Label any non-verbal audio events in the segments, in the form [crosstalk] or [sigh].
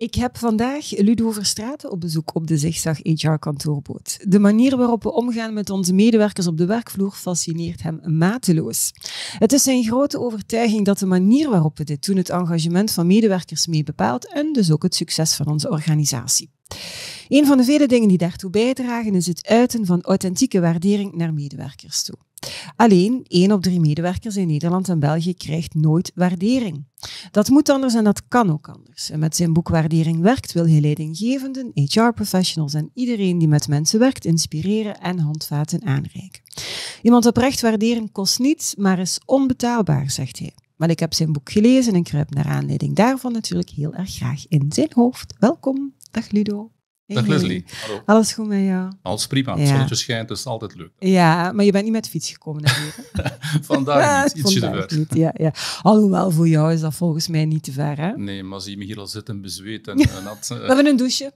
Ik heb vandaag Ludo Verstraten op bezoek op de Zigzag HR kantoorboot. De manier waarop we omgaan met onze medewerkers op de werkvloer fascineert hem mateloos. Het is zijn grote overtuiging dat de manier waarop we dit doen het engagement van medewerkers mee bepaalt en dus ook het succes van onze organisatie. Een van de vele dingen die daartoe bijdragen is het uiten van authentieke waardering naar medewerkers toe. Alleen één op drie medewerkers in Nederland en België krijgt nooit waardering. Dat moet anders en dat kan ook anders. En met zijn boek Waardering werkt wil hij leidinggevenden, HR-professionals en iedereen die met mensen werkt inspireren en handvaten aanreiken. Iemand oprecht waarderen kost niets, maar is onbetaalbaar, zegt hij. Maar ik heb zijn boek gelezen en kruip naar aanleiding daarvan natuurlijk heel erg graag in zijn hoofd. Welkom. Dag Ludo. Dag Leslie. Hallo. Alles goed met jou? Alles prima. Het zonnetje schijnt, dus altijd leuk. Ja, maar je bent niet met fiets gekomen [laughs] Vandaag niet, [laughs] ietsje te ver. Niet, ja, ja. Alhoewel, voor jou is dat volgens mij niet te ver. Hè? Nee, maar zie je me hier al zitten, bezweet en nat. Eh. We hebben een douche.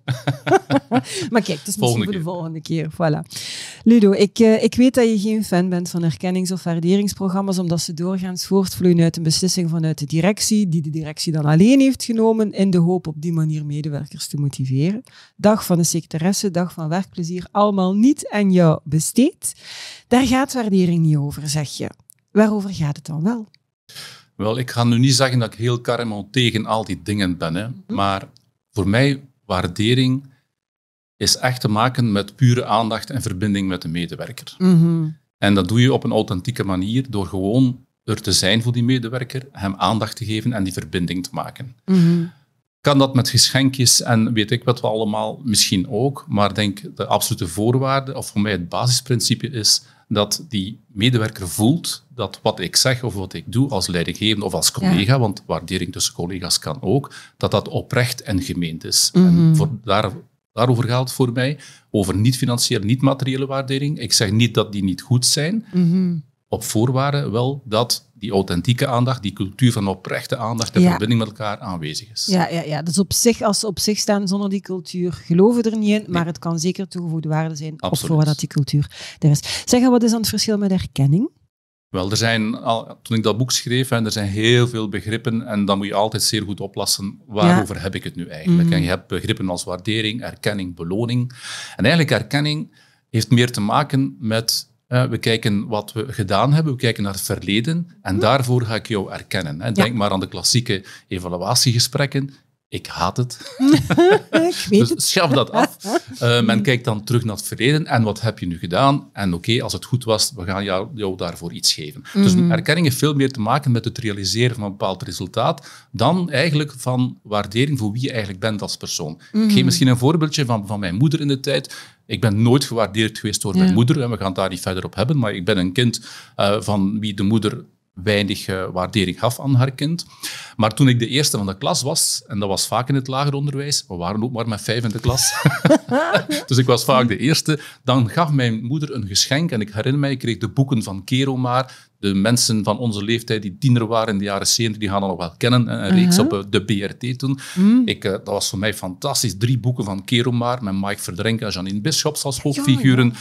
[laughs] maar kijk, het is misschien voor de volgende keer. Voilà. Ludo, ik, eh, ik weet dat je geen fan bent van erkennings- of waarderingsprogramma's, omdat ze doorgaans voortvloeien uit een beslissing vanuit de directie, die de directie dan alleen heeft genomen, in de hoop op die manier medewerkers te motiveren. Dag van de secretaresse, dag van werkplezier, allemaal niet aan jou besteed. Daar gaat waardering niet over, zeg je. Waarover gaat het dan wel? Wel, ik ga nu niet zeggen dat ik heel karmel tegen al die dingen ben, hè. Mhm. maar voor mij waardering is echt te maken met pure aandacht en verbinding met de medewerker. Mhm. En dat doe je op een authentieke manier door gewoon er te zijn voor die medewerker, hem aandacht te geven en die verbinding te maken. Mm Kan dat met geschenkjes en weet ik wat we allemaal misschien ook, maar denk de absolute voorwaarde, of voor mij het basisprincipe is dat die medewerker voelt dat wat ik zeg of wat ik doe als leidinggevende of als collega, want waardering tussen collega's kan ook, dat dat oprecht en gemeend is. En mhm. voor, daar, Daarover gaat het voor mij. Over niet-financiële, niet-materiële waardering. Ik zeg niet dat die niet goed zijn. Mhm. Op voorwaarde wel dat die authentieke aandacht, die cultuur van oprechte aandacht en verbinding met elkaar aanwezig is. Ja, ja, ja, dus op zich, als ze op zich staan zonder die cultuur, geloven er niet in, maar het kan zeker toegevoegde waarde zijn op voordat die cultuur er is. Zeg, wat is dan het verschil met erkenning? Wel, er zijn al, toen ik dat boek schreef, hè, er zijn heel veel begrippen en dan moet je altijd zeer goed oplossen waarover heb ik het nu eigenlijk. Mhm. En je hebt begrippen als waardering, erkenning, beloning. En eigenlijk erkenning heeft meer te maken met we kijken wat we gedaan hebben, we kijken naar het verleden en mhm. daarvoor ga ik jou erkennen. Hè. Denk maar aan de klassieke evaluatiegesprekken ik haat het. [laughs] ik dus schaf dat af. Eh, men kijkt dan terug naar het verleden en wat heb je nu gedaan? En oké, als het goed was, we gaan jou, jou daarvoor iets geven. Dus Dus erkenning heeft veel meer te maken met het realiseren van een bepaald resultaat dan eigenlijk van waardering voor wie je eigenlijk bent als persoon. Ik geef mhm. misschien een voorbeeldje van, van mijn moeder in de tijd. Ik ben nooit gewaardeerd geweest door mijn moeder en we gaan het daar niet verder op hebben, maar ik ben een kind eh, van wie de moeder weinig uh, waardering gaf aan haar kind. Maar toen ik de eerste van de klas was, en dat was vaak in het lager onderwijs, we waren ook maar met vijf in de klas, [laughs] dus ik was vaak de eerste, dan gaf mijn moeder een geschenk. En ik herinner mij, ik kreeg de boeken van Kero De mensen van onze leeftijd die tiener waren in de jaren 70, die gaan dat nog wel kennen. Een reeks mhm. op eh, de BRT toen. Mhm. Ik, eh, dat was voor mij fantastisch. Drie boeken van Keromar met Mike Verdrenk en Janine Bischops als hoofdfiguren.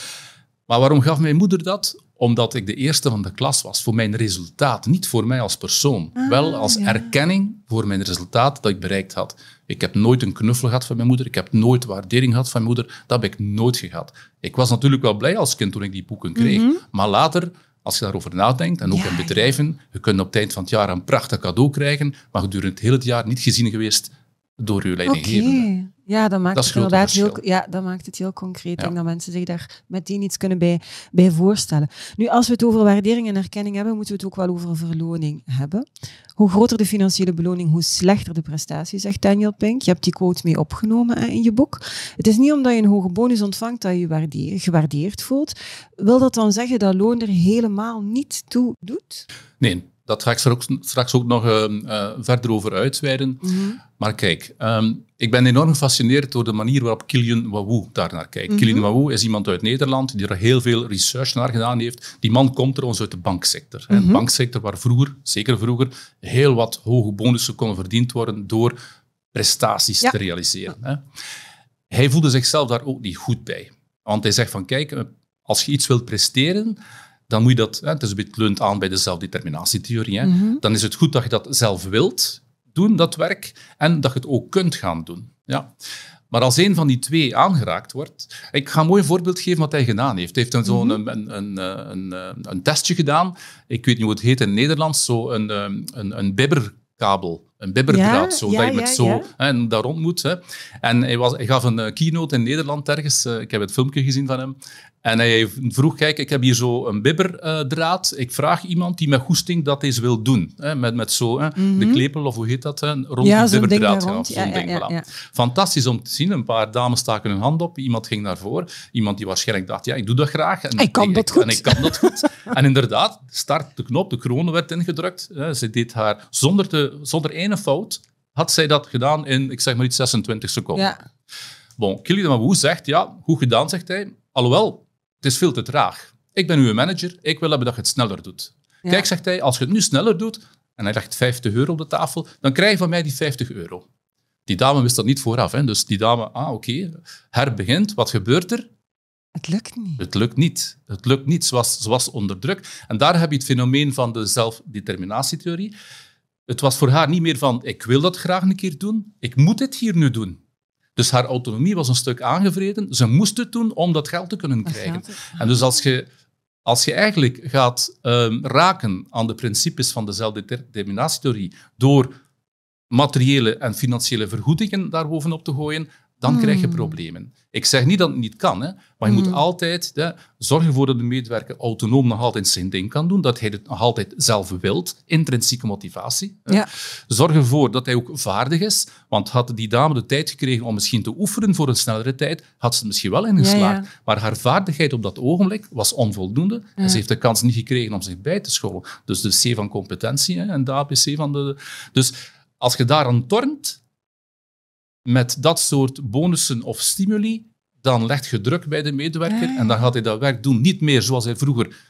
Maar waarom gaf mijn moeder dat? omdat ik de eerste van de klas was voor mijn resultaat, niet voor mij als persoon. Ah, wel als erkenning voor mijn resultaat dat ik bereikt had. Ik heb nooit een knuffel gehad van mijn moeder, ik heb nooit waardering gehad van mijn moeder, dat heb ik nooit gehad. Ik was natuurlijk wel blij als kind toen ik die boeken kreeg, mhm. maar later als je daarover nadenkt, en ook in bedrijven, je kunt op het eind van het jaar een prachtig cadeau krijgen, maar gedurende het hele jaar niet gezien geweest door je leidinggevende. Ja, dat maakt het inderdaad heel, ja, dat maakt het heel concreet. en dat mensen zich daar meteen iets kunnen bij, bij voorstellen. Nu, als we het over waardering en erkenning hebben, moeten we het ook wel over verloning hebben. Hoe groter de financiële beloning, hoe slechter de prestatie, zegt Daniel Pink. Je hebt die quote mee opgenomen eh, in je boek. Het is niet omdat je een hoge bonus ontvangt dat je je gewaardeerd voelt. Wil dat dan zeggen dat loon er helemaal niet toe doet? Nee, dat ga ik straks, straks ook nog ehm, eh, verder over uitweiden. Mhm. Maar kijk, ehm, ik ben enorm gefascineerd door de manier waarop Kilian Wauw daar naar kijkt. Mhm. Kilian Wauw is iemand uit Nederland die er heel veel research naar gedaan heeft. Die man komt er ons uit de banksector. Mm Een mhm. banksector waar vroeger, zeker vroeger, heel wat hoge bonussen konden verdiend worden door prestaties te realiseren. Hè. Hij voelde zichzelf daar ook niet goed bij. Want hij zegt van, kijk, eh, als je iets wilt presteren, dan moet je dat, het is een beetje leunt aan bij de zelfdeterminatietheorie, hè, mhm. dan is het goed dat je dat zelf wilt doen, dat werk, en dat je het ook kunt gaan doen. Ja. Maar als een van die twee aangeraakt wordt... Ik ga een mooi voorbeeld geven wat hij gedaan heeft. Hij heeft zo'n mhm. een, een, een, eh, eh, een, testje gedaan. Ik weet niet hoe het heet in het Nederlands. Zo een, eh, een, een bibberkabel een bibberdraad, zo, dat je met zo en daar rond moet. Hè. En hij, was, hij gaf een eh, keynote in Nederland ergens, eh, ik heb het filmpje gezien van hem. En hij vroeg, kijk, ik heb hier zo een bibberdraad. ik vraag iemand die met goesting dat eens wil doen. Hè, met, met zo hè, de mhm. klepel, of hoe heet dat, hè, rond ja, de bibberdraad. Ding ja, ja, Fantastisch om te zien. Een paar dames staken hun hand op. Iemand ging naar voren. Iemand die waarschijnlijk dacht, ja, ik doe dat graag. En ik kan dat goed. En ik kan dat goed. en inderdaad, start de knop, de kroon werd ingedrukt. Ze deed haar, zonder, te, zonder fout had zij dat gedaan in, ik zeg maar iets, 26 seconden. Ja. Bon, Kili de Mabou zegt, ja, goed gedaan, zegt hij. Alhoewel, het is veel te traag. Ik ben uw manager, ik wil hebben dat je het sneller doet. Kijk, zegt hij, als je het nu sneller doet, en hij legt 50 euro op de tafel, dan krijg je van mij die 50 euro. Die dame wist dat niet vooraf. Hè? Dus die dame, ah oké, herbegint. Wat gebeurt er? Het lukt niet. Het lukt niet. Het lukt niet. Ze ze was onder druk. En daar heb je het fenomeen van de zelfdeterminatietheorie. Het was voor haar niet meer van, ik wil dat graag een keer doen, ik moet dit hier nu doen. Dus haar autonomie was een stuk aangevreden. Ze moest het doen om dat geld te kunnen krijgen. En dus als je, als je eigenlijk gaat ehm, raken aan de principes van de zelfdeterminatietheorie door materiële en financiële vergoedingen daarbovenop te gooien, dan krijg je hmm. problemen. Ik zeg niet dat het niet kan, hè, maar je moet hmm. altijd hè, zorgen voor dat de medewerker autonoom nog altijd zijn ding kan doen, dat hij het nog altijd zelf wilt, intrinsieke motivatie. Ja. Zorg ervoor dat hij ook vaardig is, want had die dame de tijd gekregen om misschien te oefenen voor een snellere tijd, had ze het misschien wel ingeslaagd, geslaagd. maar haar vaardigheid op dat ogenblik was onvoldoende en ze heeft de kans niet gekregen om zich bij te scholen. Dus de C van competentie hè, en de ABC van de... Dus als je daaraan tornt, met dat soort bonussen of stimuli, dan legt je druk bij de medewerker ah. en dan gaat hij dat werk doen. Niet meer zoals hij vroeger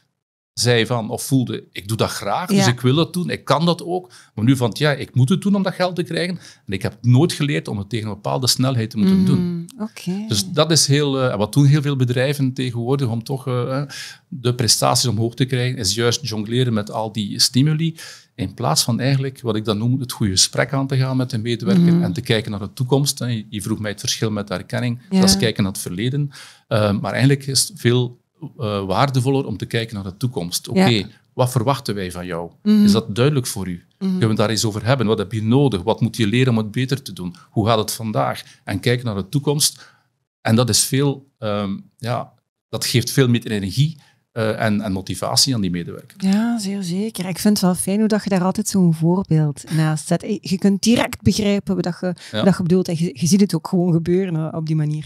zei van, of voelde, ik doe dat graag, dus ik wil dat doen, ik kan dat ook. Maar nu van, ja, ik moet het doen om dat geld te krijgen. En ik heb nooit geleerd om het tegen een bepaalde snelheid te moeten mm, doen. Dus dat is heel, eh, wat doen heel veel bedrijven tegenwoordig om toch eh, eh, de prestaties omhoog te krijgen, is juist jongleren met al die stimuli. In plaats van eigenlijk, wat ik dan noem, het goede gesprek aan te gaan met de medewerker mhm. en te kijken naar de toekomst. Je, je vroeg mij het verschil met de herkenning, dat is kijken naar het verleden. Ehm, maar eigenlijk is het veel eh, waardevoller om te kijken naar de toekomst. Oké, wat verwachten wij van jou? Mhm. Is dat duidelijk voor u? Mm -hmm. Kunnen we daar eens over hebben? Wat heb je nodig? Wat moet je leren om het beter te doen? Hoe gaat het vandaag? En kijken naar de toekomst. En dat is veel, ehm, ja, dat geeft veel meer energie eh, en, en, motivatie aan die medewerker. Ja, zeer zeker. Ik vind het wel fijn hoe dat je daar altijd zo'n voorbeeld naast zet. Je kunt direct begrijpen wat je, ja. je bedoelt en je, ziet het ook gewoon gebeuren eh, op die manier.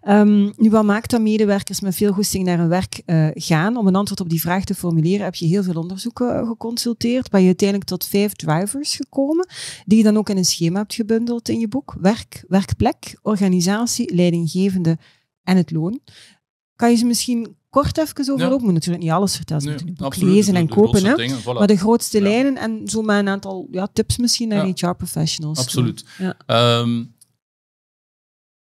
Ehm, nu, wat maakt dat medewerkers met veel goesting naar hun werk eh, gaan? Om een antwoord op die vraag te formuleren heb je heel veel onderzoeken geconsulteerd. waar je uiteindelijk tot vijf drivers gekomen, die je dan ook in een schema hebt gebundeld in je boek. Werk, werkplek, organisatie, leidinggevende en het loon. Kan je ze misschien kort even over ja. Moet natuurlijk niet alles vertellen. Ze nee, moeten lezen en kopen. Hè? Maar de grootste lijnen en zo maar een aantal ja, tips misschien naar HR-professionals. Absoluut. Ehm,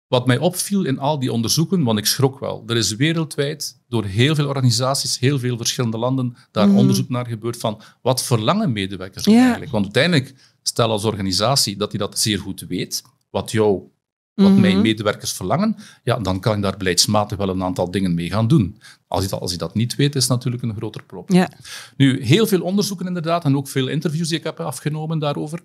wat mij opviel in al die onderzoeken, want ik schrok wel, er is wereldwijd door heel veel organisaties, heel veel verschillende landen, daar mm. onderzoek naar gebeurd van wat verlangen medewerkers eigenlijk. Want uiteindelijk, stel als organisatie dat die dat zeer goed weet, wat jouw wat mijn mhm. medewerkers verlangen, ja, dan kan ik daar beleidsmatig wel een aantal dingen mee gaan doen. Als je dat, als je dat niet weet, is natuurlijk een groter probleem. Ja. Nu, heel veel onderzoeken inderdaad, en ook veel interviews die ik heb afgenomen daarover.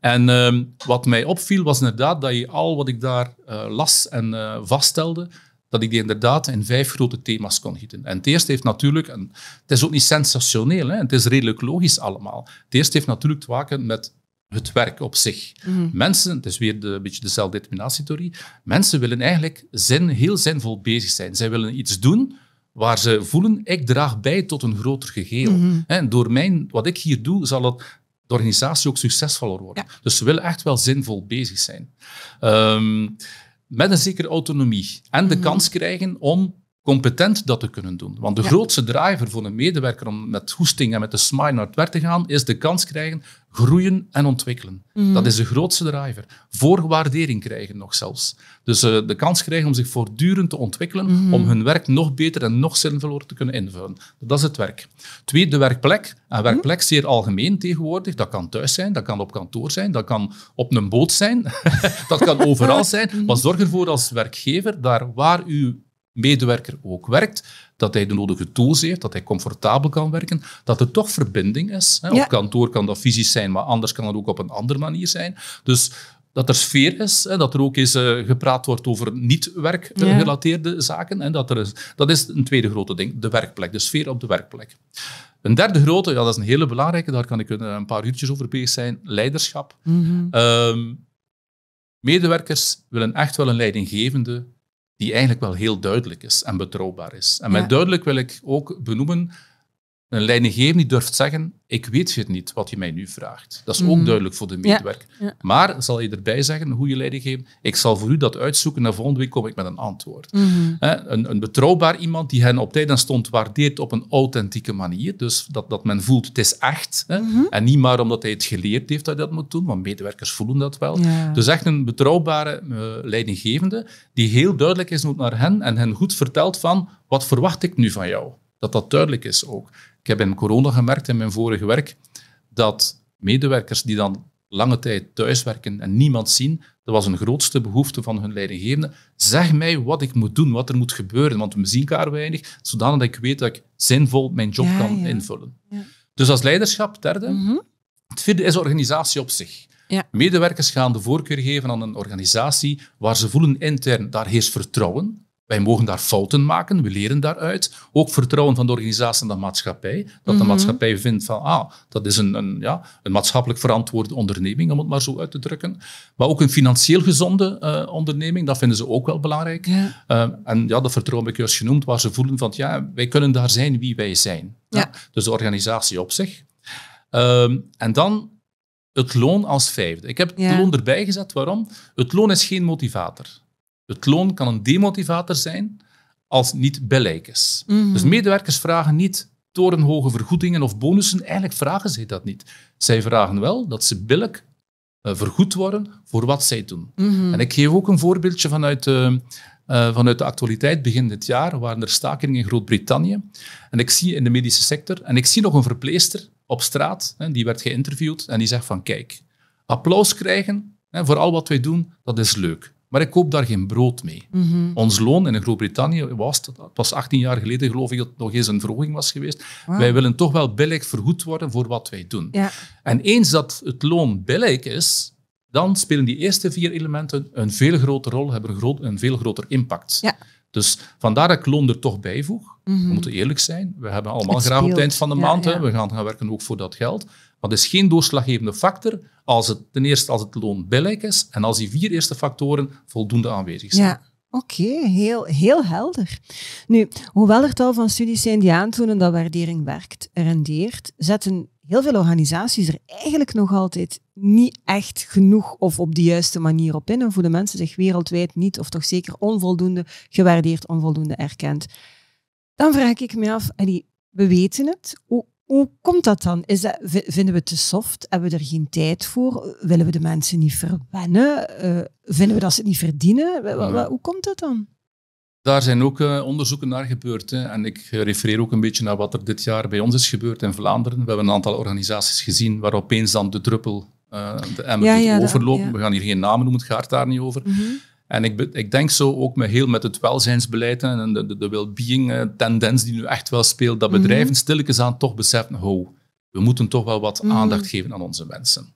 En ehm, wat mij opviel, was inderdaad dat je al wat ik daar eh, las en eh, vaststelde, dat ik die inderdaad in vijf grote thema's kon gieten. En het eerste heeft natuurlijk, en het is ook niet sensationeel, hè, het is redelijk logisch allemaal. Het eerste heeft natuurlijk te maken met het werk op zich. Mhm. Mensen, het is weer de, een beetje de zelfdeterminatietheorie, mensen willen eigenlijk zin, heel zinvol bezig zijn. Zij willen iets doen waar ze voelen, ik draag bij tot een groter geheel. Mhm. door mijn, wat ik hier doe, zal het, de organisatie ook succesvoller worden. Dus ze willen echt wel zinvol bezig zijn. Ehm, met een zekere autonomie. En de mhm. kans krijgen om competent dat te kunnen doen. Want de grootste driver voor een medewerker om met hoesting en met de smile naar het werk te gaan, is de kans krijgen, groeien en ontwikkelen. Mhm. Dat is de grootste driver. Voorwaardering krijgen nog zelfs. Dus eh, de kans krijgen om zich voortdurend te ontwikkelen, mhm. om hun werk nog beter en nog zinvoller te kunnen invullen. Dat is het werk. Twee, de werkplek. En mhm. werkplek mm. zeer algemeen tegenwoordig. Dat kan thuis zijn, dat kan op kantoor zijn, dat kan op een boot zijn, [laughs] dat kan overal [laughs] zijn. Maar zorg ervoor als werkgever, daar waar u medewerker ook werkt, dat hij de nodige tools heeft, dat hij comfortabel kan werken, dat er toch verbinding is. Hè. Op kantoor kan dat fysisch zijn, maar anders kan dat ook op een andere manier zijn. Dus dat er sfeer is, hè, dat er ook eens eh, gepraat wordt over niet-werkgerelateerde ja. zaken. En dat, er is, dat is een tweede grote ding, de werkplek, de sfeer op de werkplek. Een derde grote, ja, dat is een hele belangrijke, daar kan ik een paar uurtjes over bezig zijn, leiderschap. Mhm. Ehm, medewerkers willen echt wel een leidinggevende die eigenlijk wel heel duidelijk is en betrouwbaar is. En met duidelijk wil ik ook benoemen een leidinggevende durft zeggen, ik weet het niet wat je mij nu vraagt. Dat is ook mhm. duidelijk voor de medewerker. Maar, zal je erbij zeggen, hoe je leidinggevende, ik zal voor u dat uitzoeken en volgende week kom ik met een antwoord. Mhm. een, een, betrouwbaar iemand die hen op tijd en stond waardeert op een authentieke manier. Dus dat, dat men voelt, het is echt. Mhm. En niet maar omdat hij het geleerd heeft dat hij dat moet doen, want medewerkers voelen dat wel. Dus echt een betrouwbare eh, leidinggevende die heel duidelijk is naar hen en hen goed vertelt van, wat verwacht ik nu van jou? Dat dat duidelijk is ook. Ik heb in corona gemerkt in mijn vorige werk dat medewerkers die dan lange tijd thuiswerken en niemand zien, dat was een grootste behoefte van hun leidinggevende. Zeg mij wat ik moet doen, wat er moet gebeuren, want we zien elkaar weinig, zodanig dat ik weet dat ik zinvol mijn job kan invullen. Dus als leiderschap, derde. Mhm. Het vierde is organisatie op zich. Medewerkers gaan de voorkeur geven aan een organisatie waar ze voelen intern, daar heerst vertrouwen. Wij mogen daar fouten maken, we leren daaruit. Ook vertrouwen van de organisatie en de maatschappij. Dat de mhm. maatschappij vindt van, ah, dat is een, een, ja, een maatschappelijk verantwoorde onderneming, om het maar zo uit te drukken. Maar ook een financieel gezonde eh, onderneming, dat vinden ze ook wel belangrijk. Eh, en ja, dat vertrouwen heb ik juist genoemd, waar ze voelen van, ja, wij kunnen daar zijn wie wij zijn. Ja. dus de organisatie op zich. Ehm, en dan het loon als vijfde. Ik heb het loon erbij gezet. Waarom? Het loon is geen motivator. Het loon kan een demotivator zijn als niet beleid is. Mhm. Dus medewerkers vragen niet torenhoge vergoedingen of bonussen. Eigenlijk vragen zij dat niet. Zij vragen wel dat ze billig eh, vergoed worden voor wat zij doen. Mhm. En ik geef ook een voorbeeldje vanuit, de eh, eh, vanuit de actualiteit. Begin dit jaar waren er stakingen in Groot-Brittannië. En ik zie in de medische sector, en ik zie nog een verpleester op straat, hè, die werd geïnterviewd en die zegt van kijk, applaus krijgen hè, voor al wat wij doen, dat is leuk. Maar ik koop daar geen brood mee. Mhm. Ons loon in Groot-Brittannië was, het was 18 jaar geleden geloof ik dat het nog eens een verhoging was geweest. Wij willen toch wel billig vergoed worden voor wat wij doen. Ja. En eens dat het loon billig is, dan spelen die eerste vier elementen een veel grotere rol, hebben een, groot, een veel groter impact. Ja. Dus vandaar dat ik loon er toch bijvoeg. Mhm. We moeten eerlijk zijn. We hebben allemaal het graag op het eind van de maand. Ja. We gaan gaan werken ook voor dat geld. Maar het is geen doorslaggevende factor als het ten eerste als het loon billig is en als die vier eerste factoren voldoende aanwezig zijn. Ja. Oké, heel, heel helder. Nu, hoewel er tal van studies zijn die aantonen dat waardering werkt, rendeert, zetten heel veel organisaties er eigenlijk nog altijd niet echt genoeg of op de juiste manier op in. En voelen mensen zich wereldwijd niet of toch zeker onvoldoende gewaardeerd, onvoldoende erkend. Dan vraag ik me af, die, we weten het. Hoe, hoe komt dat dan? Is dat, vinden we het te soft? Hebben we er geen tijd voor? Willen we de mensen niet verwennen? Eh, vinden we dat ze het niet verdienen? Hoe komt dat dan? Daar zijn ook eh, onderzoeken naar gebeurd. Hè. En ik refereer ook een beetje naar wat er dit jaar bij ons is gebeurd in Vlaanderen. We hebben een aantal organisaties gezien waar opeens dan de druppel uh, de emmer overloopt. We gaan hier geen namen noemen, het gaat daar niet over. Mhm. En ik, ik, denk zo ook met heel met het welzijnsbeleid en de, de, well-being-tendens eh, die nu echt wel speelt, dat mhm. bedrijven mm stilletjes aan toch beseffen, hoe we moeten toch wel wat mhm. aandacht geven aan onze mensen.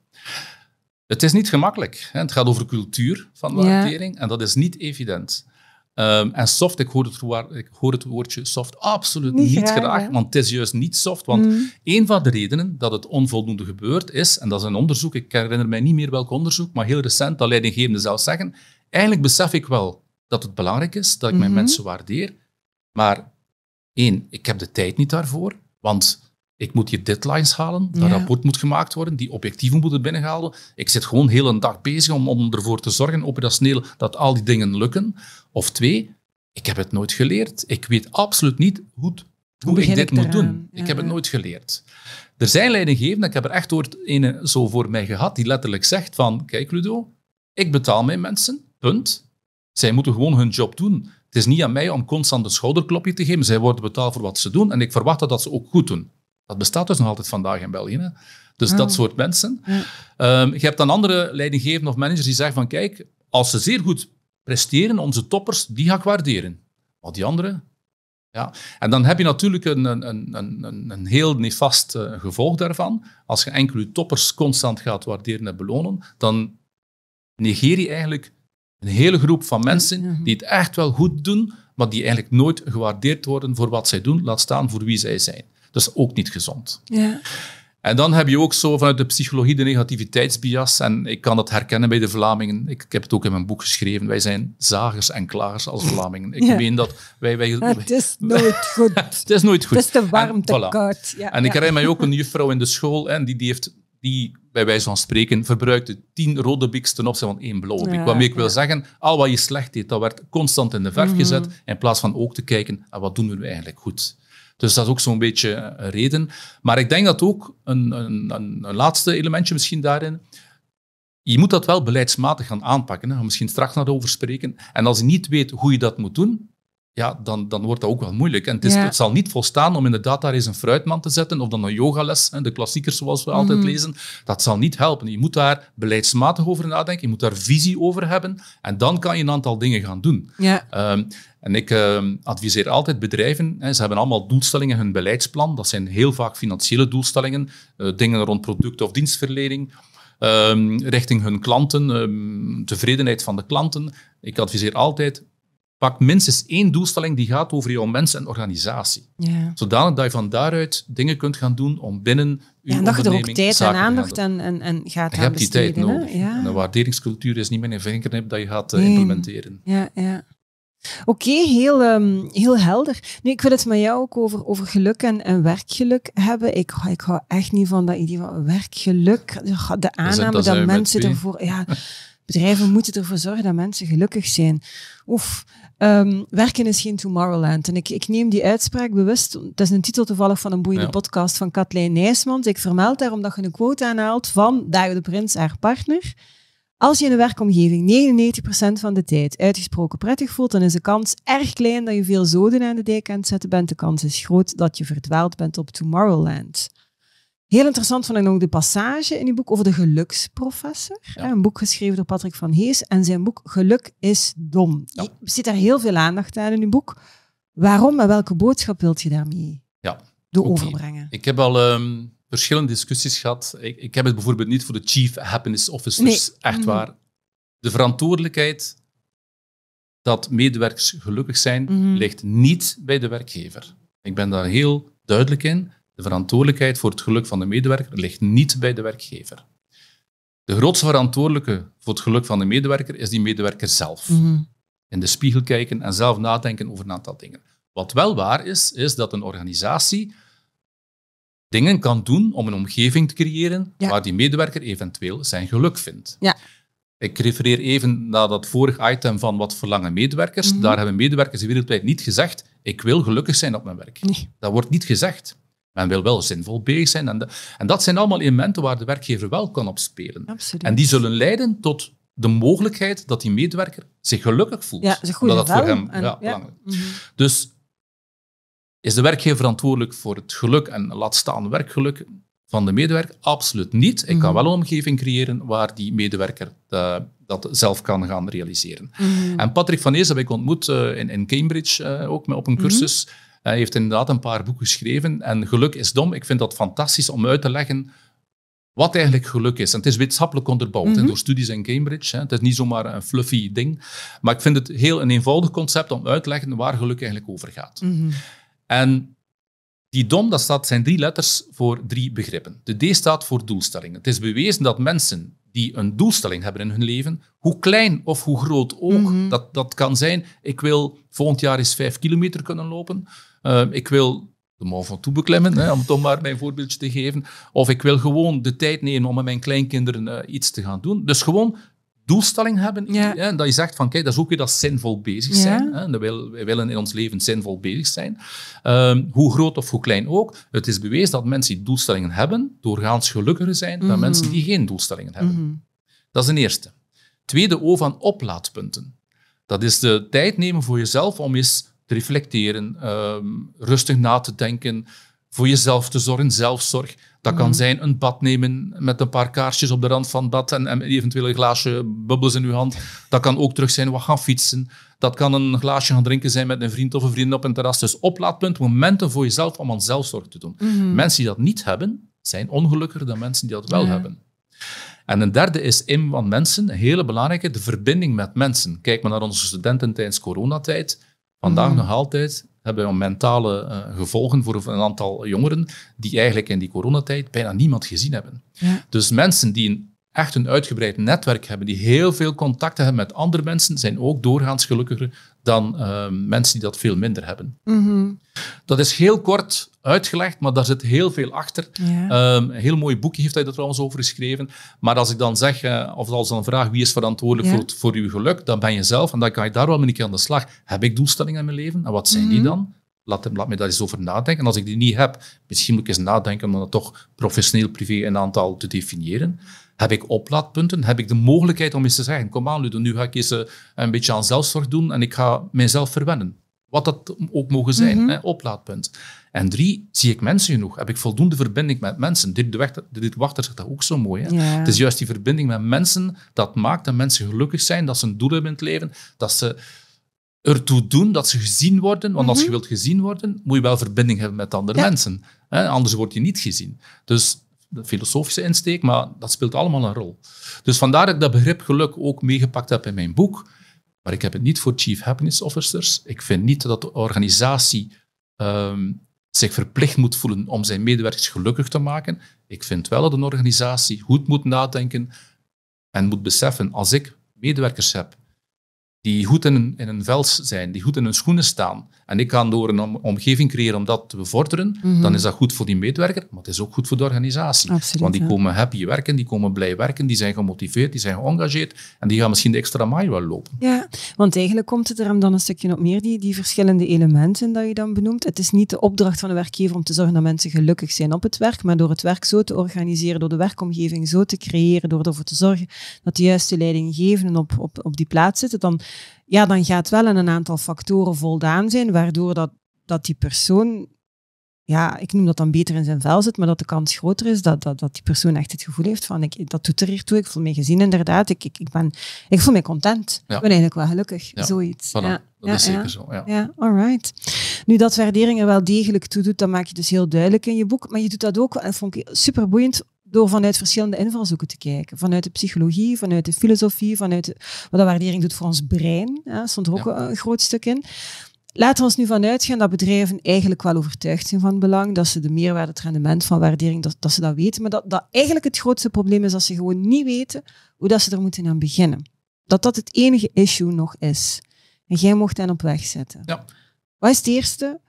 Het is niet gemakkelijk. Hè. Het gaat over cultuur van waardering en dat is niet evident. Ehm, en soft, ik hoor, het, woordje soft absoluut niet, graag, want het is juist niet soft. Want mm. een van de redenen dat het onvoldoende gebeurt is, en dat is een onderzoek, ik herinner mij niet meer welk onderzoek, maar heel recent, dat leidinggevende zelf zeggen, eigenlijk besef ik wel dat het belangrijk is, dat ik mijn mhm. mensen waardeer, maar één, ik heb de tijd niet daarvoor, want ik moet je deadlines halen, dat rapport moet gemaakt worden, die objectieven moeten binnengehaald worden. Ik zit gewoon heel een dag bezig om, om ervoor te zorgen, operationeel, dat al die dingen lukken. Of twee, ik heb het nooit geleerd. Ik weet absoluut niet hoe, hoe, ik dit moet doen. Ik heb het nooit geleerd. Er zijn leidinggevenden, ik heb er echt ooit een zo voor mij gehad, die letterlijk zegt van, kijk Ludo, ik betaal mijn mensen, punt. Zij moeten gewoon hun job doen. Het is niet aan mij om constant een schouderklopje te geven. Zij worden betaald voor wat ze doen en ik verwacht dat, dat ze ook goed doen. Dat bestaat dus nog altijd vandaag in België. Hè? Dus dat ah. soort mensen. Ehm, je hebt dan andere leidinggevenden of managers die zeggen van kijk, als ze zeer goed presteren, onze toppers, die ga ik waarderen. Maar die anderen, ja. En dan heb je natuurlijk een, een, een, een, een heel nefast uh, gevolg daarvan. Als je enkel je toppers constant gaat waarderen en belonen, dan negeer je eigenlijk een hele groep van mensen die het echt wel goed doen, maar die eigenlijk nooit gewaardeerd worden voor wat zij doen, laat staan voor wie zij zijn. Dat is ook niet gezond. Ja. En dan heb je ook zo vanuit de psychologie de negativiteitsbias. En ik kan dat herkennen bij de Vlamingen. Ik, heb het ook in mijn boek geschreven. Wij zijn zagers en klagers als Vlamingen. Ik ja. dat wij... wij het is nooit [laughs] goed. het is nooit goed. Het is te warm, te koud. Ja, en ik herinner mij ook een juffrouw in de school. En die, die heeft die bij wijze van spreken verbruikte tien rode biks ten opzichte van één blauwe bik. Ja, ik wil zeggen, al wat je slecht deed, dat werd constant in de verf mhm. gezet, in plaats van ook te kijken, en ah, wat doen we nu eigenlijk goed? Dus dat is ook zo'n beetje een eh, reden. Maar ik denk dat ook een, een, een, laatste elementje misschien daarin. Je moet dat wel beleidsmatig gaan aanpakken. Hè. gaan misschien straks naar over spreken. En als je niet weet hoe je dat moet doen, ja, dan, dan wordt dat ook wel moeilijk. En het, is, het zal niet volstaan om inderdaad daar eens een fruitman te zetten of dan een yogales, de klassiekers zoals we altijd mhm. lezen. Dat zal niet helpen. Je moet daar beleidsmatig over nadenken, je moet daar visie over hebben en dan kan je een aantal dingen gaan doen. Ja. Ehm, en ik ehm, adviseer altijd bedrijven, hè, ze hebben allemaal doelstellingen in hun beleidsplan. Dat zijn heel vaak financiële doelstellingen, eh, dingen rond product- of dienstverlening. Ehm, richting hun klanten, tevredenheid van de klanten. Ik adviseer altijd pak minstens één doelstelling die gaat over jouw mens en organisatie. Ja. Zodanig dat je van daaruit dingen kunt gaan doen om binnen je ja, en dat je er ook tijd en aandacht en, en, en gaat hebben. je hebt die tijd nodig. Ja. En een waarderingscultuur is niet meer een vingerknip dat je gaat eh, implementeren. Ja, ja. Oké, heel, ehm, heel helder. Nu, ik wil het met jou ook over, over geluk en, werkgeluk hebben. Ik, ik hou echt niet van dat idee van werkgeluk. De aanname dat, dat mensen ervoor... Ja, bedrijven moeten ervoor zorgen dat mensen gelukkig zijn. Oef, Ehm, werken is geen Tomorrowland. En ik, ik neem die uitspraak bewust. Dat is een titel toevallig van een boeiende podcast van Kathleen Nijsmans. Ik vermeld daarom dat je een quote aanhaalt van David de Prins, haar partner. Als je in een werkomgeving 99% van de tijd uitgesproken prettig voelt, dan is de kans erg klein dat je veel zoden aan de dijk aan het zetten bent. De kans is groot dat je verdwaald bent op Tomorrowland. Heel interessant vond ik ook de passage in uw boek over de geluksprofessor. Een boek geschreven door Patrick van Hees. En zijn boek Geluk is dom. Ja. Je zit daar heel veel aandacht aan in uw boek. Waarom en welke boodschap wilt je daarmee ja, okay. overbrengen? Ik heb al ehm, verschillende discussies gehad. Ik, ik, heb het bijvoorbeeld niet voor de chief happiness officers. Echt mhm. waar. De verantwoordelijkheid dat medewerkers gelukkig zijn, mhm. ligt niet bij de werkgever. Ik ben daar heel duidelijk in. De verantwoordelijkheid voor het geluk van de medewerker ligt niet bij de werkgever. De grootste verantwoordelijke voor het geluk van de medewerker is die medewerker zelf. Mm In de spiegel kijken en zelf nadenken over een aantal dingen. Wat wel waar is, is dat een organisatie dingen kan doen om een omgeving te creëren waar die medewerker eventueel zijn geluk vindt. Ja. Ik refereer even naar dat vorige item van wat verlangen medewerkers. Mhm. Daar hebben medewerkers wereldwijd niet gezegd, ik wil gelukkig zijn op mijn werk. Nee. Dat wordt niet gezegd. Men wil wel zinvol bezig zijn. En, en dat zijn allemaal elementen waar de werkgever wel kan op spelen. En die zullen leiden tot de mogelijkheid dat die medewerker zich gelukkig voelt. Ja, dat dat voor hem ja, belangrijk mhm. Dus is de werkgever verantwoordelijk voor het geluk en laat staan werkgeluk van de medewerker? Absoluut niet. Ik kan mhm. wel een omgeving creëren waar die medewerker eh, dat zelf kan gaan realiseren. Mhm. En Patrick van Ees heb ik ontmoet eh, in, in, Cambridge eh, ook met, op een cursus. Hij heeft inderdaad een paar boeken geschreven. En Geluk is dom. Ik vind dat fantastisch om uit te leggen wat eigenlijk geluk is. En het is wetenschappelijk onderbouwd mm door studies in Cambridge. Hè. Het is niet zomaar een fluffy ding. Maar ik vind het heel een eenvoudig concept om uit te leggen waar geluk eigenlijk over gaat. Mhm. En die dom, dat staat, zijn drie letters voor drie begrippen. De D staat voor doelstellingen. Het is bewezen dat mensen die een doelstelling hebben in hun leven, hoe klein of hoe groot ook mhm. dat, dat kan zijn. Ik wil volgend jaar eens vijf kilometer kunnen lopen. Ehm, ik wil de van toe beklemmen, hè, om toch maar mijn voorbeeldje te geven. Of ik wil gewoon de tijd nemen om met mijn kleinkinderen eh, iets te gaan doen. Dus gewoon doelstelling hebben. dat je zegt van, kijk, dat is ook weer dat zinvol bezig zijn. Ja. Hè, dat wij willen in ons leven zinvol bezig zijn. Ehm, hoe groot of hoe klein ook. Het is bewezen dat mensen die doelstellingen hebben, doorgaans gelukkiger zijn dan mhm. mensen die geen doelstellingen hebben. Mhm. Dat is een eerste. Tweede O van oplaadpunten. Dat is de tijd nemen voor jezelf om eens te reflecteren, ehm, rustig na te denken, voor jezelf te zorgen, zelfzorg. Dat kan mhm. zijn een bad nemen met een paar kaarsjes op de rand van het bad en, en eventueel een glaasje bubbels in uw hand. Dat kan ook terug zijn wat gaan fietsen. Dat kan een glaasje gaan drinken zijn met een vriend of een vriendin op een terras. Dus oplaadpunt, momenten voor jezelf om aan zelfzorg te doen. Mhm. Mensen die dat niet hebben, zijn ongelukkiger dan mensen die dat wel hebben. En een derde is in van mensen, een hele belangrijke, de verbinding met mensen. Kijk maar naar onze studenten tijdens coronatijd. Vandaag mhm. nog altijd, hebben mentale eh, gevolgen voor een aantal jongeren die eigenlijk in die coronatijd bijna niemand gezien hebben. Dus mensen die een, echt een uitgebreid netwerk hebben, die heel veel contacten hebben met andere mensen, zijn ook doorgaans gelukkiger dan ehm, mensen die dat veel minder hebben. Mhm. Dat is heel kort uitgelegd, maar daar zit heel veel achter. Ehm, een heel mooi boekje heeft hij er trouwens over geschreven. Maar als ik dan zeg, eh, of als dan vraag wie is verantwoordelijk voor, voor uw geluk, dan ben je zelf en dan kan je daar wel een keer aan de slag. Heb ik doelstellingen in mijn leven en wat zijn die mhm. dan? Laat, laat me daar eens over nadenken. En als ik die niet heb, misschien moet ik eens nadenken om dat toch professioneel, privé een aantal te definiëren. Heb ik oplaadpunten? Heb ik de mogelijkheid om eens te zeggen, kom aan Ludo, nu ga ik eens eh, een beetje aan zelfzorg doen en ik ga mijzelf verwennen. Wat dat ook mogen zijn, mhm. hè, oplaadpunt. En drie, zie ik mensen genoeg? Heb ik voldoende verbinding met mensen? Dit Wachter zegt dat ook zo mooi. Hè? Het is juist die verbinding met mensen dat maakt dat mensen gelukkig zijn, dat ze een doel hebben in het leven, dat ze ertoe doen dat ze gezien worden. Want als mhm. je wilt gezien worden, moet je wel verbinding hebben met andere mensen. Hè? Anders word je niet gezien. Dus de filosofische insteek, maar dat speelt allemaal een rol. Dus vandaar dat ik dat begrip geluk ook meegepakt heb in mijn boek. Maar ik heb het niet voor Chief Happiness Officers. Ik vind niet dat de organisatie ehm, zich verplicht moet voelen om zijn medewerkers gelukkig te maken. Ik vind wel dat een organisatie goed moet nadenken en moet beseffen, als ik medewerkers heb die goed in, een hun vels zijn, die goed in hun schoenen staan. En ik kan door een omgeving creëren om dat te bevorderen, mhm. dan is dat goed voor die medewerker, maar het is ook goed voor de organisatie. Want die komen happy werken, die komen blij werken, die zijn gemotiveerd, die zijn geëngageerd en die gaan misschien de extra maai wel lopen. Ja, want eigenlijk komt het er dan een stukje op meer, die, die verschillende elementen dat je dan benoemt. Het is niet de opdracht van de werkgever om te zorgen dat mensen gelukkig zijn op het werk, maar door het werk zo te organiseren, door de werkomgeving zo te creëren, door ervoor te zorgen dat de juiste leidinggevenden op, op, op die plaats zitten, dan ja, dan gaat wel een aantal factoren voldaan zijn, waardoor dat, dat die persoon, ja, ik noem dat dan beter in zijn vel zit, maar dat de kans groter is dat, dat, dat die persoon echt het gevoel heeft van, ik, dat doet er hier toe, ik voel me gezien inderdaad, ik, ik, ik, ben, ik voel me content, ik ben eigenlijk wel gelukkig, zoiets. Ja. Dat ja, is zeker zo. Ja. alright. Nu, dat waardering er wel degelijk toe doet, dat maak je dus heel duidelijk in je boek. Maar je doet dat ook, en vond ik super boeiend, door vanuit verschillende invalshoeken te kijken. Vanuit de psychologie, vanuit de filosofie, vanuit wat de waardering doet voor ons brein. Hè, stond er ook een groot stuk in. Laten we ons nu vanuit gaan dat bedrijven eigenlijk wel overtuigd zijn van belang, dat ze de meerwaarde, het rendement van waardering, dat, dat ze dat weten. Maar dat, dat eigenlijk het grootste probleem is dat ze gewoon niet weten hoe dat ze er moeten aan beginnen. Dat dat het enige issue nog is. En jij mocht hen op weg zetten. Ja. Wat is het eerste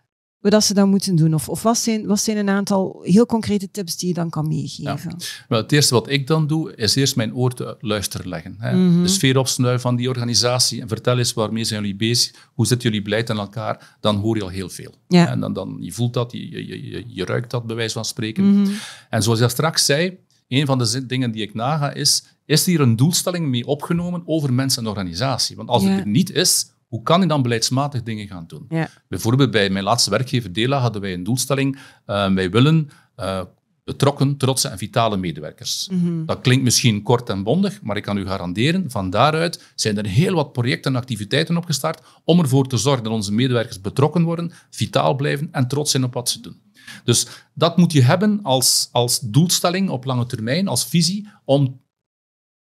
wat ze dan moeten doen? Of, of wat, zijn, wat zijn een aantal heel concrete tips die je dan kan meegeven? Ja. Wel, het eerste wat ik dan doe, is eerst mijn oor te luisteren leggen. Hè. Mhm. De dus sfeer opsnuiven van die organisatie en vertel eens waarmee zijn jullie bezig, hoe zit jullie beleid aan elkaar, dan hoor je al heel veel. Ja. En dan, dan, je voelt dat, je, je, je, je ruikt dat bij wijze van spreken. Mhm. En zoals je straks zei, een van de dingen die ik naga is, is hier een doelstelling mee opgenomen over mensen en organisatie? Want als het er niet is, hoe kan je dan beleidsmatig dingen gaan doen? Bijvoorbeeld bij mijn laatste werkgever Dela hadden wij een doelstelling. Eh, wij willen eh, betrokken, trotse en vitale medewerkers. Mhm. Dat klinkt misschien kort en bondig, maar ik kan u garanderen, van daaruit zijn er heel wat projecten en activiteiten opgestart om ervoor te zorgen dat onze medewerkers betrokken worden, vitaal blijven en trots zijn op wat ze doen. Dus dat moet je hebben als, als doelstelling op lange termijn, als visie, om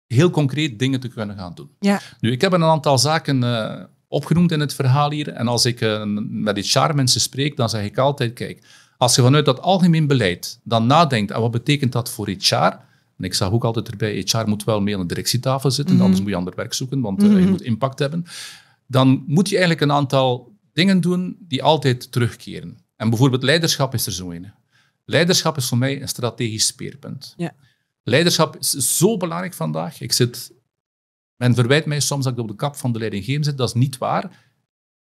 heel concreet dingen te kunnen gaan doen. Ja. Nu, ik heb een aantal zaken eh, opgenoemd in het verhaal hier. En als ik eh, met HR mensen spreek, dan zeg ik altijd, kijk, als je vanuit dat algemeen beleid dan nadenkt, en wat betekent dat voor HR? En ik zag ook altijd erbij, HR moet wel mee aan de directietafel zitten, mhm. anders moet je ander werk zoeken, want eh, mhm. je moet impact hebben. Dan moet je eigenlijk een aantal dingen doen die altijd terugkeren. En bijvoorbeeld leiderschap is er zo een. Leiderschap is voor mij een strategisch speerpunt. Ja. Leiderschap is zo belangrijk vandaag. Ik zit men verwijt mij soms dat ik op de kap van de leidinggevenden zit. Dat is niet waar.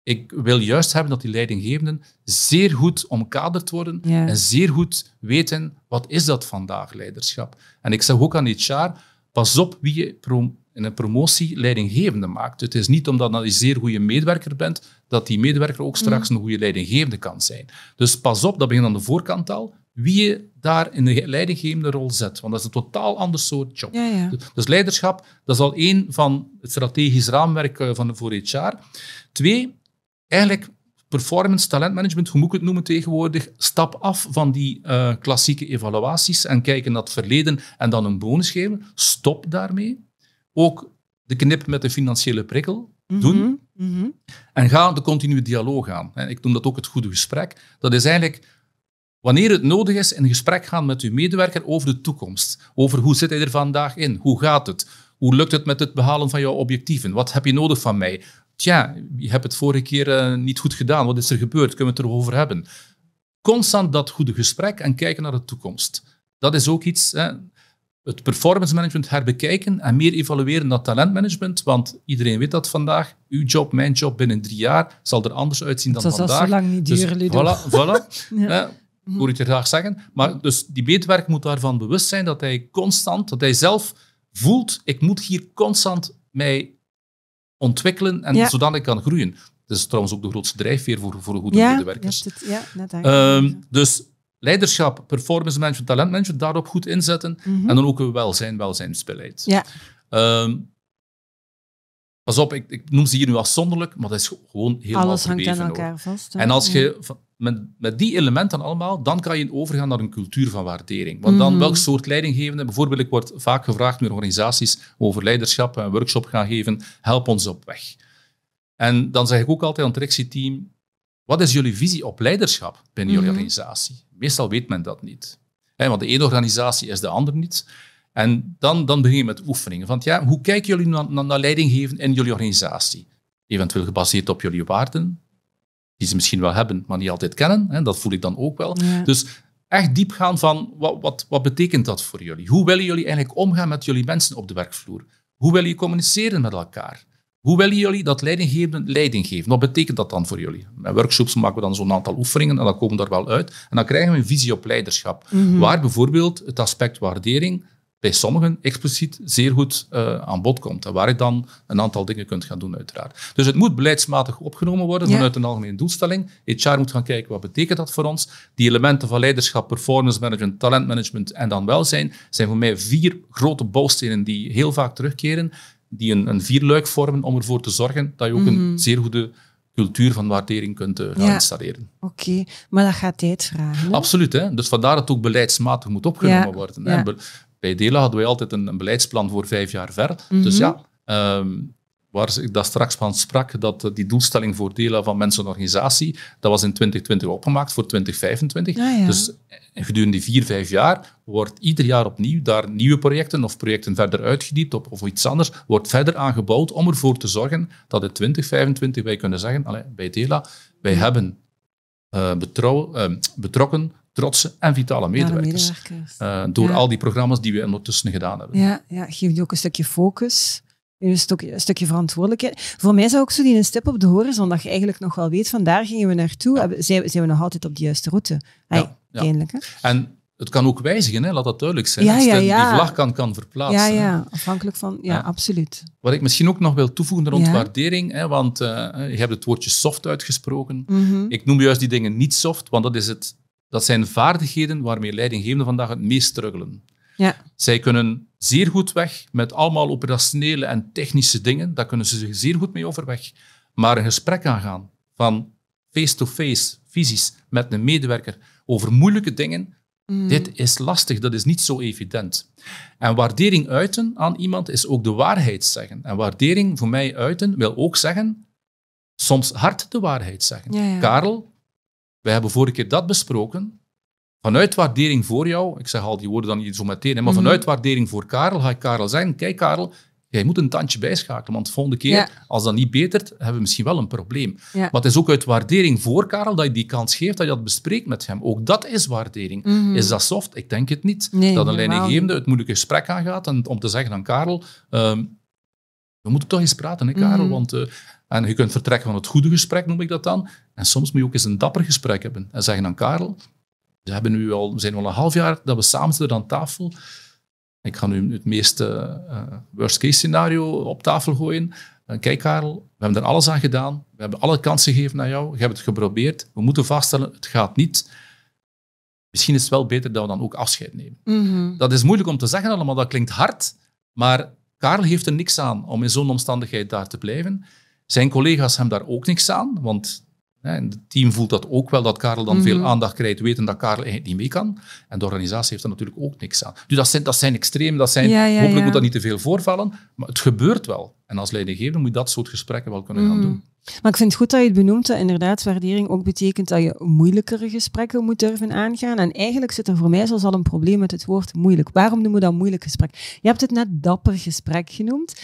Ik wil juist hebben dat die leidinggevenden zeer goed omkaderd worden en zeer goed weten wat is dat vandaag, leiderschap. En ik zeg ook aan jaar: pas op wie je in een promotie leidinggevende maakt. Het is niet omdat je een zeer goede medewerker bent, dat die medewerker ook straks een goede leidinggevende kan zijn. Dus pas op, dat begint aan de voorkant al wie je daar in de leidinggevende rol zet. Want dat is een totaal ander soort job. Ja, ja. Dus, dus leiderschap, dat is al één van het strategisch raamwerk eh, van, voor HR. Twee, eigenlijk performance talentmanagement, hoe moet ik het noemen tegenwoordig, stap af van die eh, klassieke evaluaties en kijken naar het verleden en dan een bonus geven. Stop daarmee. Ook de knip met de financiële prikkel mhm, doen. Mhm. En ga de continue dialoog aan. Ik noem dat ook het goede gesprek. Dat is eigenlijk Wanneer het nodig is, in gesprek gaan met uw medewerker over de toekomst. Over hoe zit hij er vandaag in? Hoe gaat het? Hoe lukt het met het behalen van jouw objectieven? Wat heb je nodig van mij? Tja, je hebt het vorige keer eh, niet goed gedaan. Wat is er gebeurd? Kunnen we het erover hebben? Constant dat goede gesprek en kijken naar de toekomst. Dat is ook iets. Hè? het performance management herbekijken en meer evalueren dan talentmanagement. Want iedereen weet dat vandaag. Uw job, mijn job binnen drie jaar zal er anders uitzien dan vandaag. Dat zal zo lang niet dus duren, dus, Voilà. voilà. [laughs] ja hoor ik je graag zeggen. Maar dus die bedewerk moet daarvan bewust zijn dat hij constant, dat hij zelf voelt, ik moet hier constant mij ontwikkelen en ja. zodat ik kan groeien. Dat is trouwens ook de grootste drijfveer voor, voor goede ja, medewerkers. Het, ja, um, dus leiderschap, performance management, talent daarop goed inzetten. Mhm. En dan ook welzijn, welzijnsbeleid. Ja. Ehm, Pas op, ik, ik noem ze hier nu afzonderlijk, maar dat is gewoon heel Alles hangt aan elkaar vast. En als je mm. met, met, die elementen allemaal, dan kan je overgaan naar een cultuur van waardering. Want dan, mm. welk soort leidinggevende? Bijvoorbeeld, ik word vaak gevraagd door organisaties over leiderschap en workshop gaan geven. Help ons op weg. En dan zeg ik ook altijd aan het directieteam, wat is jullie visie op leiderschap binnen jullie mm-hmm. organisatie? Meestal weet men dat niet. want de ene organisatie is de ander niet. En dan, dan begin je met oefeningen. Want ja, hoe kijken jullie naar, naar, naar leidinggeven in jullie organisatie? Eventueel gebaseerd op jullie waarden, die ze misschien wel hebben, maar niet altijd kennen. Hè? Dat voel ik dan ook wel. Dus echt diep gaan van wat, wat, wat betekent dat voor jullie? Hoe willen jullie eigenlijk omgaan met jullie mensen op de werkvloer? Hoe willen jullie communiceren met elkaar? Hoe willen jullie dat leidinggevende leiding geven? Wat betekent dat dan voor jullie? Met workshops maken we dan zo'n aantal oefeningen en dan komen we daar wel uit. En dan krijgen we een visie op leiderschap. Mhm. Waar bijvoorbeeld het aspect waardering bij sommigen expliciet zeer goed eh, aan bod komt. En waar je dan een aantal dingen kunt gaan doen, uiteraard. Dus het moet beleidsmatig opgenomen worden vanuit een algemene doelstelling. HR moet gaan kijken wat betekent dat voor ons. Die elementen van leiderschap, performance management, talentmanagement en dan welzijn zijn voor mij vier grote bouwstenen die heel vaak terugkeren, die een, een vierluik vormen om ervoor te zorgen dat je ook een mhm. zeer goede cultuur van waardering kunt eh, gaan installeren. Oké, maar dat gaat tijd vragen. Hè? Absoluut, hè? dus vandaar dat het ook beleidsmatig moet opgenomen worden. Hè? bij Dela hadden wij altijd een, beleidsplan voor vijf jaar ver. Dus mhm. ja, ehm, waar ik daar straks van sprak, dat eh, die doelstelling voor delen van mensen en organisatie, dat was in 2020 opgemaakt voor 2025. Ah, dus eh, gedurende die vier, vijf jaar wordt ieder jaar opnieuw daar nieuwe projecten of projecten verder uitgediept of, of iets anders, wordt verder aangebouwd om ervoor te zorgen dat in 2025 wij kunnen zeggen, allez, bij DELA, wij hebben eh, betrokken trotse en vitale medewerkers. Eh, door al die programma's die we ondertussen gedaan hebben. Ja, ja geef je ook een stukje focus. Een stukje, een stukje verantwoordelijkheid. Voor mij zou ook zo die een stip op de horizon, dat je eigenlijk nog wel weet, van daar gingen we naartoe. Zijn, zijn, we nog altijd op de juiste route? Hey, Eindelijk, En het kan ook wijzigen, hè? laat dat duidelijk zijn. Ja, ja, ja. Die vlag kan, kan verplaatsen. Ja, ja, afhankelijk van, ja, absoluut. Wat ik misschien ook nog wil toevoegen rond waardering, hè? want eh, je hebt het woordje soft uitgesproken. Mhm. Ik noem juist die dingen niet soft, want dat is het dat zijn vaardigheden waarmee leidinggevenden vandaag het meest struggelen. Ja. Zij kunnen zeer goed weg met allemaal operationele en technische dingen. Daar kunnen ze zich zeer goed mee overweg. Maar een gesprek aangaan van face-to-face, -face, visies met een medewerker over moeilijke dingen, hmm. dit is lastig, dat is niet zo evident. En waardering uiten aan iemand is ook de waarheid zeggen. En waardering voor mij uiten wil ook zeggen, soms hard de waarheid zeggen. Karel, we hebben vorige keer dat besproken. Vanuit waardering voor jou, ik zeg al die woorden dan niet zo meteen, maar mhm. vanuit waardering voor Karel ga ik Karel zeggen, kijk Karel, jij moet een tandje bijschakelen, want de volgende keer, als dat niet betert, hebben we misschien wel een probleem. Maar het is ook uit waardering voor Karel dat je die kans geeft, dat je dat bespreekt met hem. Ook dat is waardering. Mhm. Is dat soft? Ik denk het niet. Nee, dat een leidinggevende het moeilijke gesprek aangaat en om te zeggen aan Karel, ehm, we moeten toch eens praten, hè, Karel, mhm. want... Eh, en je kunt vertrekken van het goede gesprek, noem ik dat dan. En soms moet je ook eens een dapper gesprek hebben. En zeggen aan Karel, we hebben nu al, we zijn al een half jaar dat we samen zitten aan tafel. Ik ga nu het meeste uh, worst case scenario op tafel gooien. kijk Karel, we hebben er alles aan gedaan. We hebben alle kansen gegeven aan jou. Je hebt het geprobeerd. We moeten vaststellen, het gaat niet. Misschien is het wel beter dat we dan ook afscheid nemen. Mhm. Dat is moeilijk om te zeggen allemaal, dat klinkt hard. Maar Karel heeft er niks aan om in zo'n omstandigheid daar te blijven. Zijn collega's hebben daar ook niks aan, want hè, het team voelt dat ook wel, dat Karel dan mhm. veel aandacht krijgt, weten dat Karel eigenlijk niet mee kan. En de organisatie heeft er natuurlijk ook niks aan. Dus dat zijn, dat zijn extreem, dat zijn, hopelijk moet dat niet te veel voorvallen, maar het gebeurt wel. En als leidinggevende moet je dat soort gesprekken wel kunnen gaan mhm. doen. Maar ik vind het goed dat je het benoemt dat inderdaad waardering ook betekent dat je moeilijkere gesprekken moet durven aangaan. En eigenlijk zit er voor mij zelfs al een probleem met het woord moeilijk. Waarom noemen we dat moeilijk gesprek? Je hebt het net dapper gesprek genoemd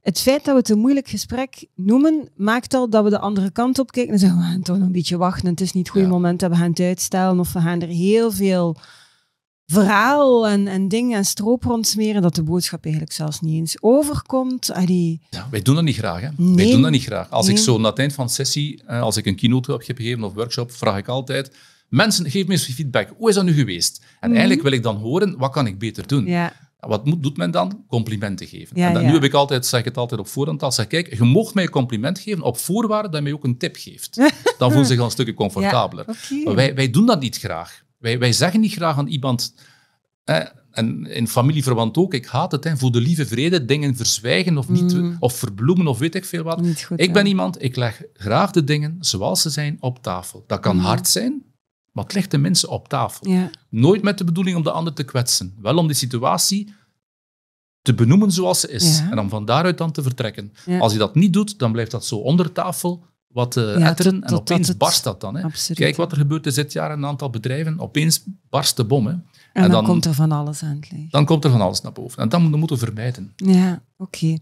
het feit dat we het een moeilijk gesprek noemen, maakt al dat we de andere kant op kijken en zeggen we gaan toch nog een beetje wachten. Het is niet het goede moment dat we gaan het uitstellen of we gaan er heel veel verhaal en, en dingen en stroop smeren, dat de boodschap eigenlijk zelfs niet eens overkomt. Ja, wij doen dat niet graag. Hè? Nee. Wij doen dat niet graag. Als ik zo na het eind van sessie, eh, als ik een keynote heb gegeven of workshop, vraag ik altijd... Mensen, geef me eens feedback. Hoe is dat nu geweest? En mhm. eigenlijk wil ik dan horen, wat kan ik beter doen? Ja. Wat moet, doet men dan? Complimenten geven. en nu heb ik altijd, zeg het altijd op voorhand al, zeg kijk, je mocht mij een compliment geven op voorwaarde dat je mij ook een tip geeft. [laughs] Dan voelen ze zich al een stukje comfortabeler. Maar wij, wij doen dat niet graag. Wij, wij zeggen niet graag aan iemand, en in familieverwant ook, ik haat het, hè, voor de lieve vrede dingen verzwijgen of, niet, mm. of verbloemen of weet ik veel wat. ik ben iemand, ik leg graag de dingen zoals ze zijn op tafel. Dat kan mm. hard zijn, maar het legt de mensen op tafel. Ja. Nooit met de bedoeling om de ander te kwetsen. Wel om die situatie te benoemen zoals ze is. En om van daaruit dan te vertrekken. Als je dat niet doet, dan blijft dat zo onder tafel wat eh, etteren. en opeens barst dat dan. Hè. Kijk wat er gebeurt is dit jaar een aantal bedrijven. Opeens barst de bom. Hè. En, dan, komt er van alles aan het Dan komt er van alles naar boven. En dat moeten we vermijden. Ja, oké.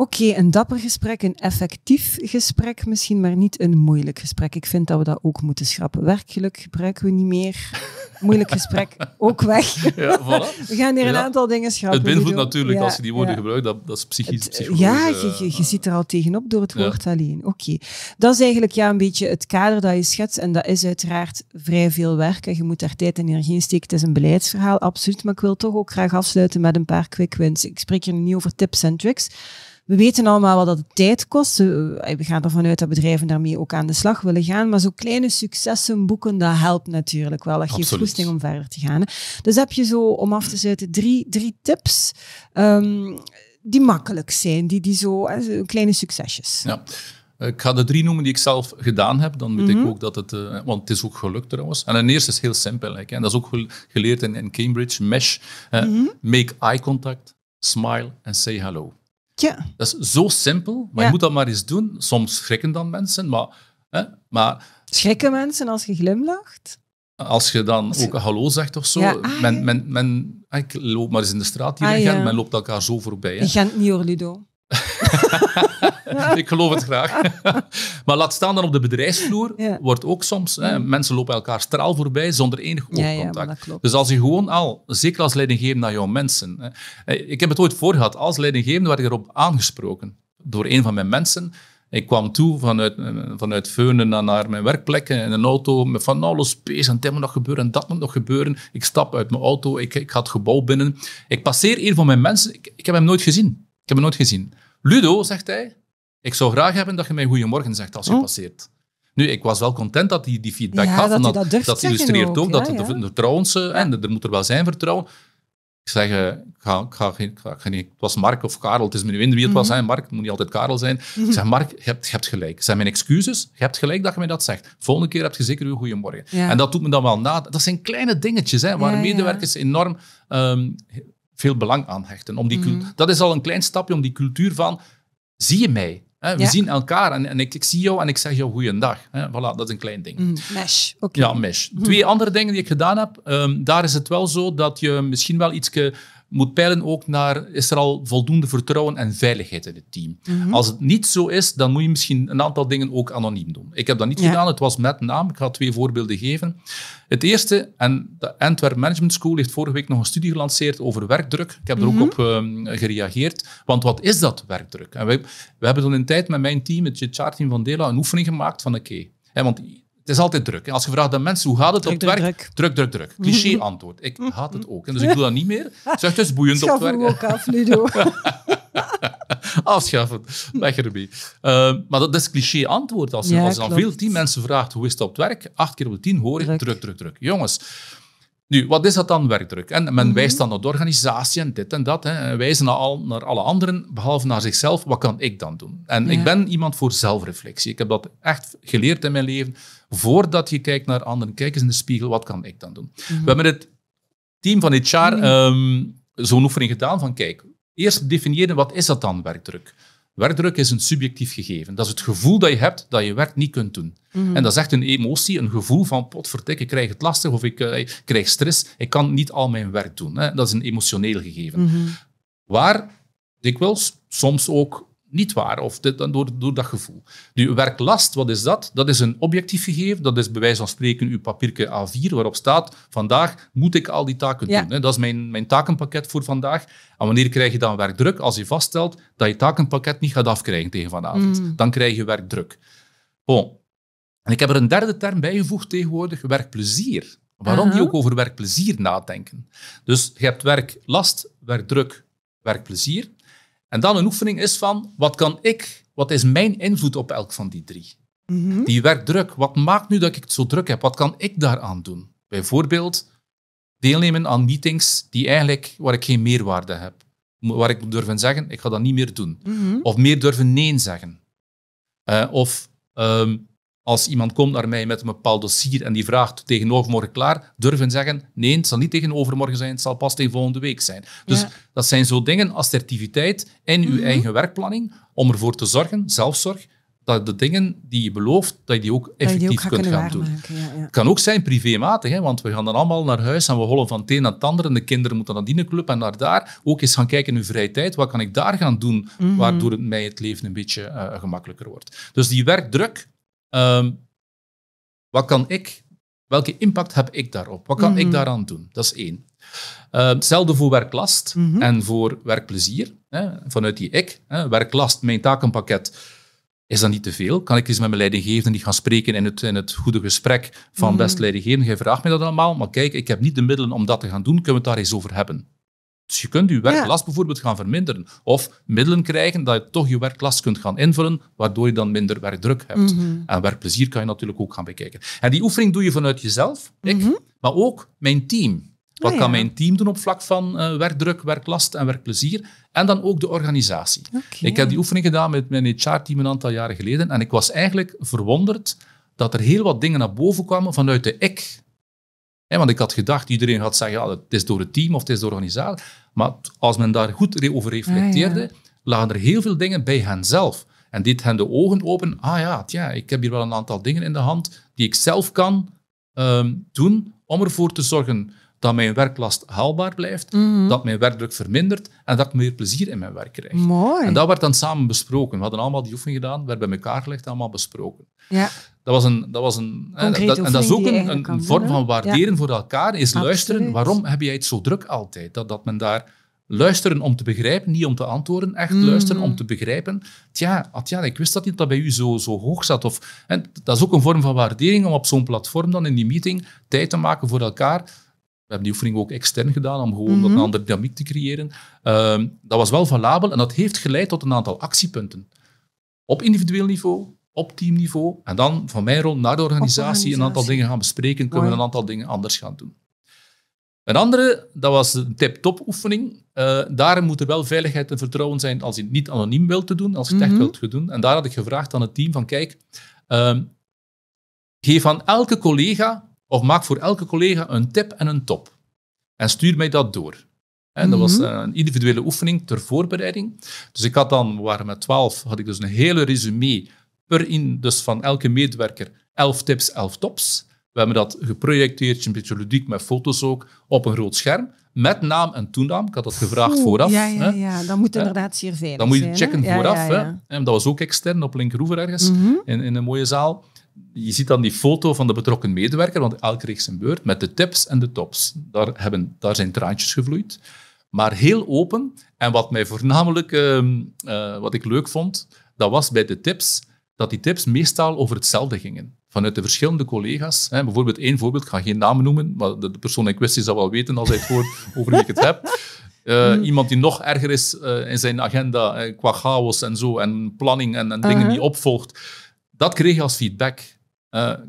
Oké, een dapper gesprek, een effectief gesprek misschien, maar niet een moeilijk gesprek. Ik vind dat we dat ook moeten schrappen. Werkelijk gebruiken we niet meer. Moeilijk gesprek, ook weg. Ja, voilà. We gaan hier een aantal dingen schrappen. Het beïnvloedt natuurlijk, als je die woorden gebruikt, dat, dat is psychisch. ja, eh, je, je, ziet er al tegenop door het woord alleen. Oké, dat is eigenlijk ja, een beetje het kader dat je schetst. En dat is uiteraard vrij veel werk. En je moet daar tijd en energie in steken. Het is een beleidsverhaal, absoluut. Maar ik wil toch ook graag afsluiten met een paar quick wins. Ik spreek hier nu over tips en tricks. We weten allemaal wel dat het tijd kost. Eh, we gaan ervan uit dat bedrijven daarmee ook aan de slag willen gaan. Maar zo kleine successen boeken, dat helpt natuurlijk wel. Dat geeft goesting om verder te gaan. Dus heb je zo, om af te zetten, drie, drie tips ehm, die makkelijk zijn. Die, die zo, eh, kleine succesjes. Ja. Ik ga de drie noemen die ik zelf gedaan heb. Dan weet ik mhm. ook dat het... Eh, want het is ook gelukt trouwens. En het eerste is heel simpel. Hè. En dat is ook geleerd in, in Cambridge. MESH. Mhm. Make eye contact, smile en say hello. Ja. Dat is zo simpel, maar je moet dat maar eens doen. Soms schrikken dan mensen, maar... Hè, maar schrikken mensen als je glimlacht? Als je dan als je... ook hallo zegt of zo. Ah, men, men, men, ik loop maar eens in de straat hier ah, men loopt elkaar zo voorbij. Hè. In gent niet Ludo. [laughs] ik geloof het graag. [laughs] maar laat staan dan op de bedrijfsvloer, wordt ook soms, hè, mensen lopen elkaar straal voorbij zonder enig oogcontact. dus als je gewoon al, zeker als leidinggevende naar jouw mensen. Hè, ik heb het ooit voor gehad, als leidinggevende werd ik erop aangesproken door een van mijn mensen. Ik kwam toe vanuit, eh, vanuit Veunen naar, naar mijn werkplek eh, in een auto met van alles bezig. En dit moet nog gebeuren en dat moet nog gebeuren. Ik stap uit mijn auto, ik, ik ga het gebouw binnen. Ik passeer een van mijn mensen. Ik, ik heb hem nooit gezien. Ik heb hem nooit gezien. Ludo, zegt hij, ik zou graag hebben dat je mij goeiemorgen zegt als je oh. passeert. Nu, ik was wel content dat hij die feedback had. Dat, dat, dat, illustreert ook, dat ja. de is en er moet er wel zijn vertrouwen. Ik zeg, eh, ga, ik ga, ik het was Mark of Karel, het is me nu in wie het was, mhm. hè, Mark, het moet niet altijd Karel zijn. Mhm. Ik zeg, Mark, je hebt, je hebt gelijk. Zijn mijn excuses, je hebt gelijk dat je mij dat zegt. Volgende keer heb je zeker uw goeiemorgen. En dat doet me dan wel na. Dat zijn kleine dingetjes hè, waar medewerkers enorm ehm, veel belang aan hechten. Om die mhm. Dat is al een klein stapje om die cultuur van, zie je mij? Hè? We zien elkaar en, ik, ik, zie jou en ik zeg jou goeiedag. Voilà, dat is een klein ding. Mhm, mesh. Ja, mesh. Mhm. Twee andere dingen die ik gedaan heb. Ehm, daar is het wel zo dat je misschien wel iets moet peilen ook naar, is er al voldoende vertrouwen en veiligheid in het team? Mhm. Als het niet zo is, dan moet je misschien een aantal dingen ook anoniem doen. Ik heb dat niet gedaan, het was met naam. Ik ga twee voorbeelden geven. Het eerste, en de Antwerp Management School heeft vorige week nog een studie gelanceerd over werkdruk. Ik heb er ook mhm. op ehm, gereageerd. Want wat is dat werkdruk? En we hebben toen een tijd met mijn team, het hr van Dela, een oefening gemaakt van oké, want het is altijd druk. als je vraagt aan mensen hoe gaat het op het werk, druk, druk, druk. druk. [laughs] Cliché antwoord. Ik haat het ook. En dus ik doe dat niet meer. Zeg, dus boeiend op het werk. ook af, [laughs] Afschaffen. Weg ermee. Ehm, maar dat is cliché antwoord. Als je, dan veel tien mensen vraagt hoe is het op het werk, acht keer op de tien hoor ik druk, druk, druk. Jongens, nu, wat is dat dan werkdruk? En men mhm. wijst dan naar de organisatie en dit en dat. Hè. wijzen naar, al, naar alle anderen, behalve naar zichzelf. Wat kan ik dan doen? En ik ben iemand voor zelfreflectie. Ik heb dat echt geleerd in mijn leven. Voordat je kijkt naar anderen, kijk eens in de spiegel. Wat kan ik dan doen? Mhm. We hebben het team van HR jaar mhm. ehm, zo'n oefening gedaan van kijk, eerst definiëren wat is dat dan werkdruk? Werkdruk is een subjectief gegeven. Dat is het gevoel dat je hebt dat je werk niet kunt doen. Mhm. En dat is echt een emotie, een gevoel van potverdik, ik krijg het lastig of eh, ik, krijg stress. Ik kan niet al mijn werk doen. Hè. Dat is een emotioneel gegeven. Mm -hmm. Waar dikwijls soms ook niet waar, of dan door, door dat gevoel. Nu, werklast, wat is dat? Dat is een objectief gegeven, dat is bij wijze van spreken uw papierke A4, waarop staat, vandaag moet ik al die taken doen. Hè? Dat is mijn, mijn takenpakket voor vandaag. En wanneer krijg je dan werkdruk? Als je vaststelt dat je takenpakket niet gaat afkrijgen tegen vanavond. Mm. Dan krijg je werkdruk. Bon. En ik heb er een derde term bijgevoegd tegenwoordig, werkplezier. Waarom die ook over werkplezier nadenken? Dus je hebt werklast, werkdruk, werkplezier. En dan een oefening is van, wat kan ik, wat is mijn invloed op elk van die drie? Mm -hmm. Die werkdruk, wat maakt nu dat ik het zo druk heb? Wat kan ik daaraan doen? Bijvoorbeeld deelnemen aan meetings die eigenlijk, waar ik geen meerwaarde heb. Waar ik durven zeggen, ik ga dat niet meer doen. Mhm. Of meer durven nee zeggen. Eh, of ehm, als iemand komt naar mij met een bepaald dossier en die vraagt tegenovermorgen klaar, durven zeggen, nee, het zal niet tegenovermorgen zijn, het zal pas tegen volgende week zijn. Dus dat zijn zo dingen, assertiviteit en uw mhm. eigen werkplanning, om ervoor te zorgen, zelfzorg, dat de dingen die je belooft, dat je die ook effectief kunt gaan doen. Het kan ook zijn privématig, hè, want we gaan dan allemaal naar huis en we hollen van het een naar het ander en de kinderen moeten naar die club en naar daar. Ook eens gaan kijken in hun vrije tijd, wat kan ik daar gaan doen, mhm. waardoor het mij het leven een beetje eh, gemakkelijker wordt. Dus die werkdruk, Ehm, wat kan ik, welke impact heb ik daarop? Wat kan ik mhm. daaraan doen? Dat is één. Ehm, hetzelfde voor werklast mhm. en voor werkplezier. Hè, vanuit die ik. Hè, werklast, mijn takenpakket, is dat niet te veel? Kan ik eens met mijn leidinggevende die gaan spreken in het, in het goede gesprek van mhm. best leidinggevenden, Jij vraagt mij dat allemaal, maar kijk, ik heb niet de middelen om dat te gaan doen. Kunnen we het daar eens over hebben? Dus je kunt je werklast bijvoorbeeld gaan verminderen. Of middelen krijgen dat je toch je werklast kunt gaan invullen, waardoor je dan minder werkdruk hebt. Mhm. En werkplezier kan je natuurlijk ook gaan bekijken. En die oefening doe je vanuit jezelf, ik, mhm. maar ook mijn team. Wat ah, kan mijn team doen op vlak van eh, werkdruk, werklast en werkplezier? En dan ook de organisatie. Ik heb die oefening gedaan met mijn HR-team een aantal jaren geleden en ik was eigenlijk verwonderd dat er heel wat dingen naar boven kwamen vanuit de ik want ik had gedacht, iedereen gaat zeggen, ja, ah, het is door het team of het is door de organisatie. Maar als men daar goed over reflecteerde, ah, lagen er heel veel dingen bij henzelf. En dit hen de ogen open. Ah ja, tja, ik heb hier wel een aantal dingen in de hand die ik zelf kan ehm, doen om ervoor te zorgen dat mijn werklast haalbaar blijft, mhm. dat mijn werkdruk vermindert en dat ik meer plezier in mijn werk krijg. Mooi. En dat werd dan samen besproken. We hadden allemaal die oefening gedaan, werd bij elkaar gelegd, allemaal besproken. Ja. Dat was een, dat was een, en dat is ook een, vorm van waarderen voor elkaar, is luisteren. Waarom heb jij het zo druk altijd? Dat, dat men daar luisteren om te begrijpen, niet om te antwoorden. Echt mm. luisteren om te begrijpen. Tja, atja, ik wist dat niet dat bij u zo, zo hoog zat. Of, en dat is ook een vorm van waardering om op zo'n platform dan in die meeting tijd te maken voor elkaar. We hebben die oefening ook extern gedaan om gewoon mm een andere dynamiek te creëren. Ehm, dat was wel valabel en dat heeft geleid tot een aantal actiepunten. Op individueel niveau, op teamniveau. En dan van mijn rol naar de organisatie, een aantal dingen gaan bespreken. Kunnen we een aantal dingen anders gaan doen. Een andere, dat was een tip-top oefening. Uh, eh, daarin moet er wel veiligheid en vertrouwen zijn als je het niet anoniem wilt te doen, als je het echt mhm. wilt doen. En daar had ik gevraagd aan het team van, kijk, ehm, geef aan elke collega, of maak voor elke collega een tip en een top. En stuur mij dat door. En dat was mhm. een individuele oefening ter voorbereiding. Dus ik had dan, we waren met twaalf, had ik dus een hele resume per in, dus van elke medewerker, 11 tips, 11 tops. We hebben dat geprojecteerd, een beetje ludiek met foto's ook, op een groot scherm. Met naam en toenaam. Ik had dat gevraagd vooraf. Ja, ja, ja. moet inderdaad zeer veel Dan moet je checken vooraf. Dat was ook extern op Linkeroever ergens, mhm. in, in een mooie zaal. Je ziet dan die foto van de betrokken medewerker, want elk kreeg zijn beurt, met de tips en de tops. Daar, hebben, daar zijn traantjes gevloeid. Maar heel open. En wat mij voornamelijk, ehm, eh, wat ik leuk vond, dat was bij de tips dat die tips meestal over hetzelfde gingen. Vanuit de verschillende collega's. Hè, bijvoorbeeld één voorbeeld, ik ga geen namen noemen, maar de, de persoon in kwestie zal wel weten als hij het hoort [laughs] over wie ik het heb. Eh, hmm. Iemand die nog erger is eh, in zijn agenda eh, qua chaos en zo, en planning en, dingen die opvolgt. Dat kreeg je als feedback. ik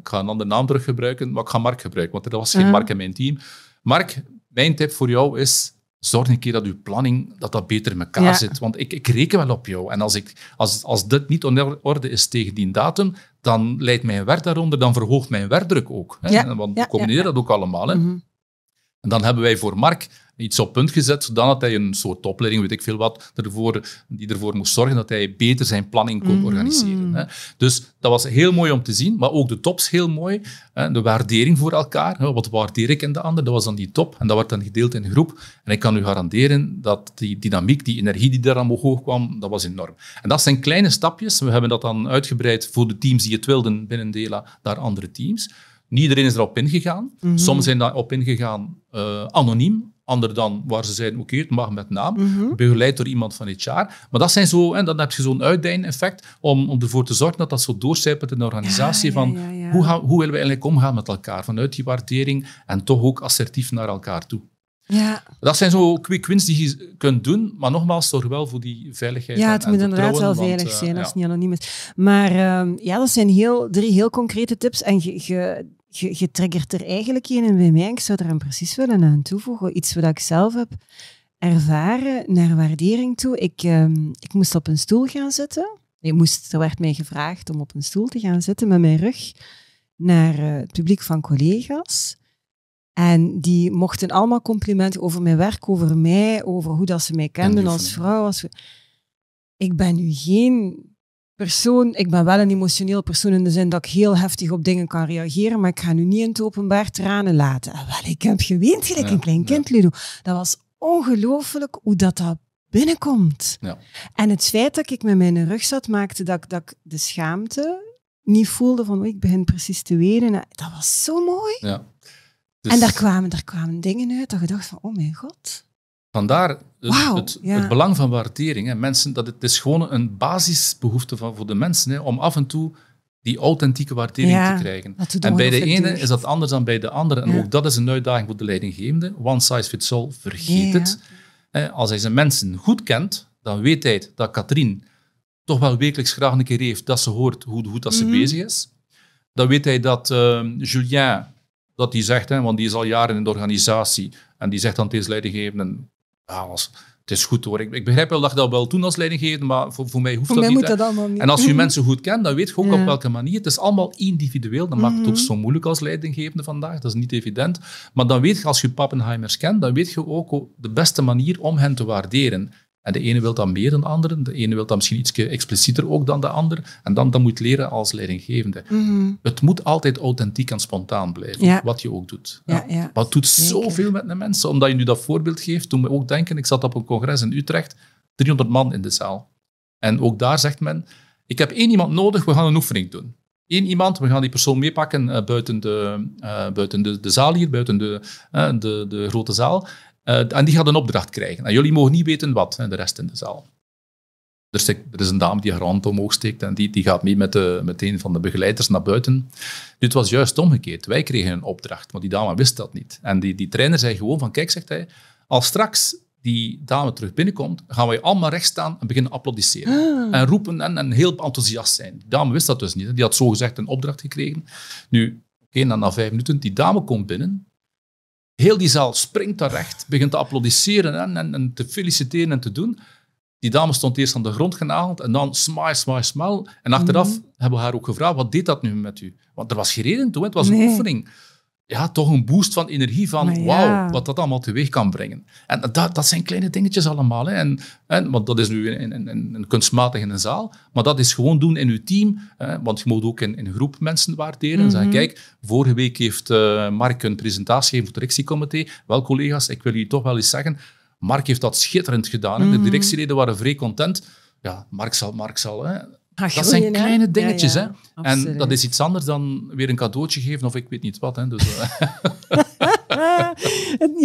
ga een andere naam teruggebruiken, maar ik ga Mark gebruiken, want er was geen Mark in mijn team. Mark, mijn tip voor jou is, zorg een keer dat uw planning dat dat beter in elkaar zit. Want ik, ik reken wel op jou. En als, ik, als, als dit niet in orde is tegen die datum, dan leidt mijn werk daaronder, dan verhoogt mijn werkdruk ook. Hè? Ja. Want we combineren dat ook allemaal. Hè? Mhm. En dan hebben wij voor Mark iets op punt gezet, zodat hij een soort opleiding, weet ik veel wat, ervoor, die ervoor moest zorgen dat hij beter zijn planning kon mhm. organiseren. Hè. Dus dat was heel mooi om te zien, maar ook de tops heel mooi. Hè. De waardering voor elkaar, hè. wat waardeer ik in de ander, dat was dan die top. En dat werd dan gedeeld in groep. En ik kan u garanderen dat die dynamiek, die energie die daar aan omhoog kwam, dat was enorm. En dat zijn kleine stapjes. We hebben dat dan uitgebreid voor de teams die het wilden binnen DELA naar andere teams. Niet iedereen is erop ingegaan. Mm -hmm. Sommigen zijn daarop ingegaan uh, anoniem, ander dan waar ze zijn, oké, okay, het mag met naam, mhm. begeleid door iemand van jaar. Maar dat zijn zo, en dan heb je zo'n uitdijen-effect om, om ervoor te zorgen dat dat zo doorcijpelt in de organisatie van Hoe, hoe willen we eigenlijk omgaan met elkaar vanuit die waardering en toch ook assertief naar elkaar toe. Ja. Dat zijn zo quick wins die je kunt doen, maar nogmaals, zorg wel voor die veiligheid. Ja, het moet inderdaad wel veilig eh, zijn als het niet anoniem is. Maar ehm, ja, dat zijn heel, drie heel concrete tips. En je, je, triggert er eigenlijk in en bij mij, ik zou er precies willen aan toevoegen. Iets wat ik zelf heb ervaren naar waardering toe. Ik, ehm, ik moest op een stoel gaan zitten. Ik moest, er werd mij gevraagd om op een stoel te gaan zitten met mijn rug naar eh, het publiek van collega's. En die mochten allemaal complimenten over mijn werk, over mij, over hoe dat ze mij kenden als vrouw. Als... Ik ben nu geen persoon, ik ben wel een emotioneel persoon in de zin dat ik heel heftig op dingen kan reageren, maar ik ga nu niet in het openbaar tranen laten. wel, ik heb geweend gelijk ik een klein kind, Ludo. Dat was ongelooflijk hoe dat, dat binnenkomt. Ja. En het feit dat ik met mijn rug zat, maakte dat, dat ik de schaamte niet voelde van, ik begin precies te wenen. Dat was zo mooi. Ja. En dus- daar kwamen, daar kwamen dingen uit dat je dacht van, oh mijn god. Vandaar het, het, belang van waardering. Hè. Mensen, dat het, is gewoon een basisbehoefte van, voor de mensen hè, om af en toe die authentieke waardering te krijgen. En bij de ene is dat anders dan bij de andere. En ook dat is een uitdaging voor de leidinggevende. One size fits all, vergeet het. als hij zijn mensen goed kent, dan weet hij dat Katrien toch wel wekelijks graag een keer heeft dat ze hoort hoe goed dat ze mhm. bezig is. Dan weet hij dat ehm, Julien, dat die zegt, hè, want die is al jaren in de organisatie, en die zegt aan deze leidinggevende, als Het is goed hoor. Ik, ik begrijp wel dat je dat wel toen als leidinggevende, maar voor, voor mij hoeft dat, niet, En als je mensen goed kent, dan weet je ook op welke manier. Het is allemaal individueel. Dat maakt het ook mhm. zo moeilijk als leidinggevende vandaag. Dat is niet evident. Maar dan weet je, als je Pappenheimers kent, dan weet je ook de beste manier om hen te waarderen. En de ene wil dat meer dan de andere, de ene wil dat misschien iets explicieter ook dan de ander. En dan dat moet leren als leidinggevende. Mhm. Het moet altijd authentiek en spontaan blijven, wat je ook doet. Ja, ja. Maar het doet zoveel met de mensen, omdat je nu dat voorbeeld geeft. Toen we ook denken, ik zat op een congres in Utrecht, 300 man in de zaal. En ook daar zegt men, ik heb één iemand nodig, we gaan een oefening doen. Eén iemand, we gaan die persoon meepakken eh, buiten, de, eh, buiten de, de zaal hier, buiten de, eh, de, de grote zaal. Eh, en die gaat een opdracht krijgen. En jullie mogen niet weten wat, de rest in de zaal. Er, er is een dame die haar hand omhoog steekt en die, die gaat mee met, de, met een van de begeleiders naar buiten. Dit was juist omgekeerd. Wij kregen een opdracht, maar die dame wist dat niet. En die, die trainer zei gewoon van, kijk, zegt hij, als straks die dame terug binnenkomt, gaan wij allemaal recht staan en beginnen applaudisseren. Ah. En roepen en, en, heel enthousiast zijn. Die dame wist dat dus niet. Die had zogezegd een opdracht gekregen. Nu, oké, okay, na vijf minuten, die dame komt binnen Heel die zaal springt daar begint te applaudisseren en, en, te feliciteren en te doen. Die dame stond eerst aan de grond genageld en dan smile, smile, smile. En achteraf mhm. hebben we haar ook gevraagd, wat deed dat nu met u? Want er was geen reden toe, het was een oefening ja, toch een boost van energie van ja. wauw, wat dat allemaal teweeg kan brengen. En dat, dat zijn kleine dingetjes allemaal. Hè. En, want dat is nu in, in, in, kunstmatig in een zaal, maar dat is gewoon doen in uw team. Hè, want je moet ook in, een groep mensen waarderen. en Zeggen, mhm. kijk, vorige week heeft eh, Mark een presentatie gegeven voor het directiecomité. Wel collega's, ik wil jullie toch wel eens zeggen, Mark heeft dat schitterend gedaan. en De mhm. directieleden waren vrij content. Ja, Mark zal, Mark zal... Hè, Ah, dat zijn kleine dingetjes. Hè? En dat is iets anders dan weer een cadeautje geven of ik weet niet wat. Hè? Dus, eh. [laughs]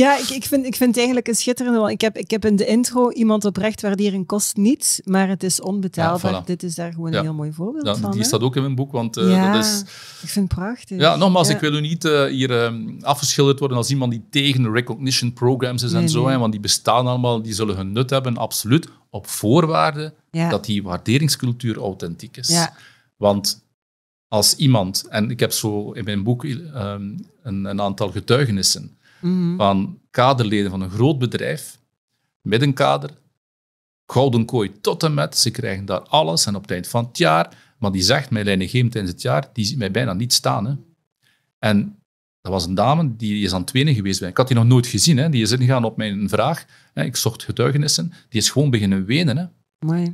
ja, ik, ik, vind, ik vind het eigenlijk een schitterende. Want ik heb, ik heb in de intro iemand oprecht waarderen kost niets, maar het is onbetaalbaar. Dit is daar gewoon een heel mooi voorbeeld van. Die staat ook in mijn boek, want eh, dat is... ik vind het prachtig. Ja, nogmaals, ik wil u niet eh, hier ehm, afgeschilderd worden als iemand die tegen recognition programs is en zo. Hè, want die bestaan allemaal, die zullen hun nut hebben, absoluut. Op voorwaarde dat die waarderingscultuur authentiek is. Want als iemand, en ik heb zo in mijn boek eh, een, een, aantal getuigenissen mhm. van kaderleden van een groot bedrijf, middenkader, gouden kooi tot en met, ze krijgen daar alles en op het eind van het jaar, maar die zegt, mijn leidinggevende tijdens het jaar, die ziet mij bijna niet staan. Hè. En dat was een dame, die is aan het wenen geweest. Ik had die nog nooit gezien. Hè. Die is ingegaan op mijn vraag. Hè. Ik zocht getuigenissen. Die is gewoon beginnen wenen. Hè.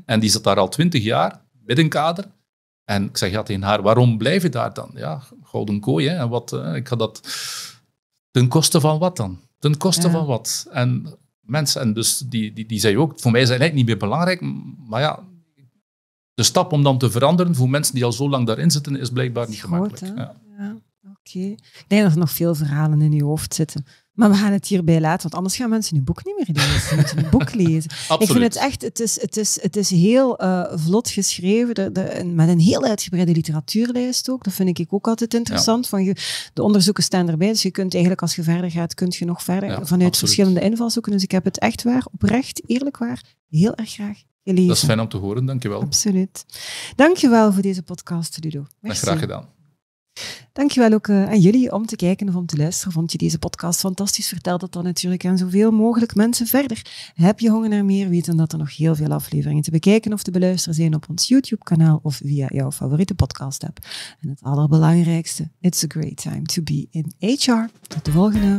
En die zat daar al twintig jaar, middenkader. En ik zeg ja tegen haar, waarom blijf je daar dan? Ja, gouden kooi, hè. En wat, eh, ik ga dat... Ten koste van wat dan? Ten koste van wat? En mensen, en dus die, die, die zei ook, voor mij zijn het niet meer belangrijk, maar ja, de stap om dan te veranderen voor mensen die al zo lang daarin zitten, is blijkbaar niet gemakkelijk. Ja. Oké. Ik denk dat er nog veel verhalen in je hoofd zitten. Maar we gaan het hierbij laten, want anders gaan mensen hun boek niet meer lezen. Ze moeten een boek [laughs] lezen. Absoluut. Ik vind het echt, het is, het is, het is heel eh, vlot geschreven, de, de, met een heel uitgebreide literatuurlijst ook. Dat vind ik ook altijd interessant. Van de onderzoeken staan erbij, dus je kunt eigenlijk als je verder gaat, kunt je nog verder vanuit verschillende invalshoeken. Dus ik heb het echt waar, oprecht, eerlijk waar, heel erg graag gelezen. Dat is fijn om te horen, dankjewel. Absoluut. Dankjewel voor deze podcast, Ludo. Merci. graag gedaan. Dankjewel ook eh, aan jullie om te kijken of om te luisteren. Vond je deze podcast fantastisch? Vertel dat dan natuurlijk aan zoveel mogelijk mensen verder. Heb je honger naar meer? Weet dan dat er nog heel veel afleveringen te bekijken of te beluisteren zijn op ons YouTube-kanaal of via jouw favoriete podcast-app. En het allerbelangrijkste, it's a great time to be in HR. Tot de volgende!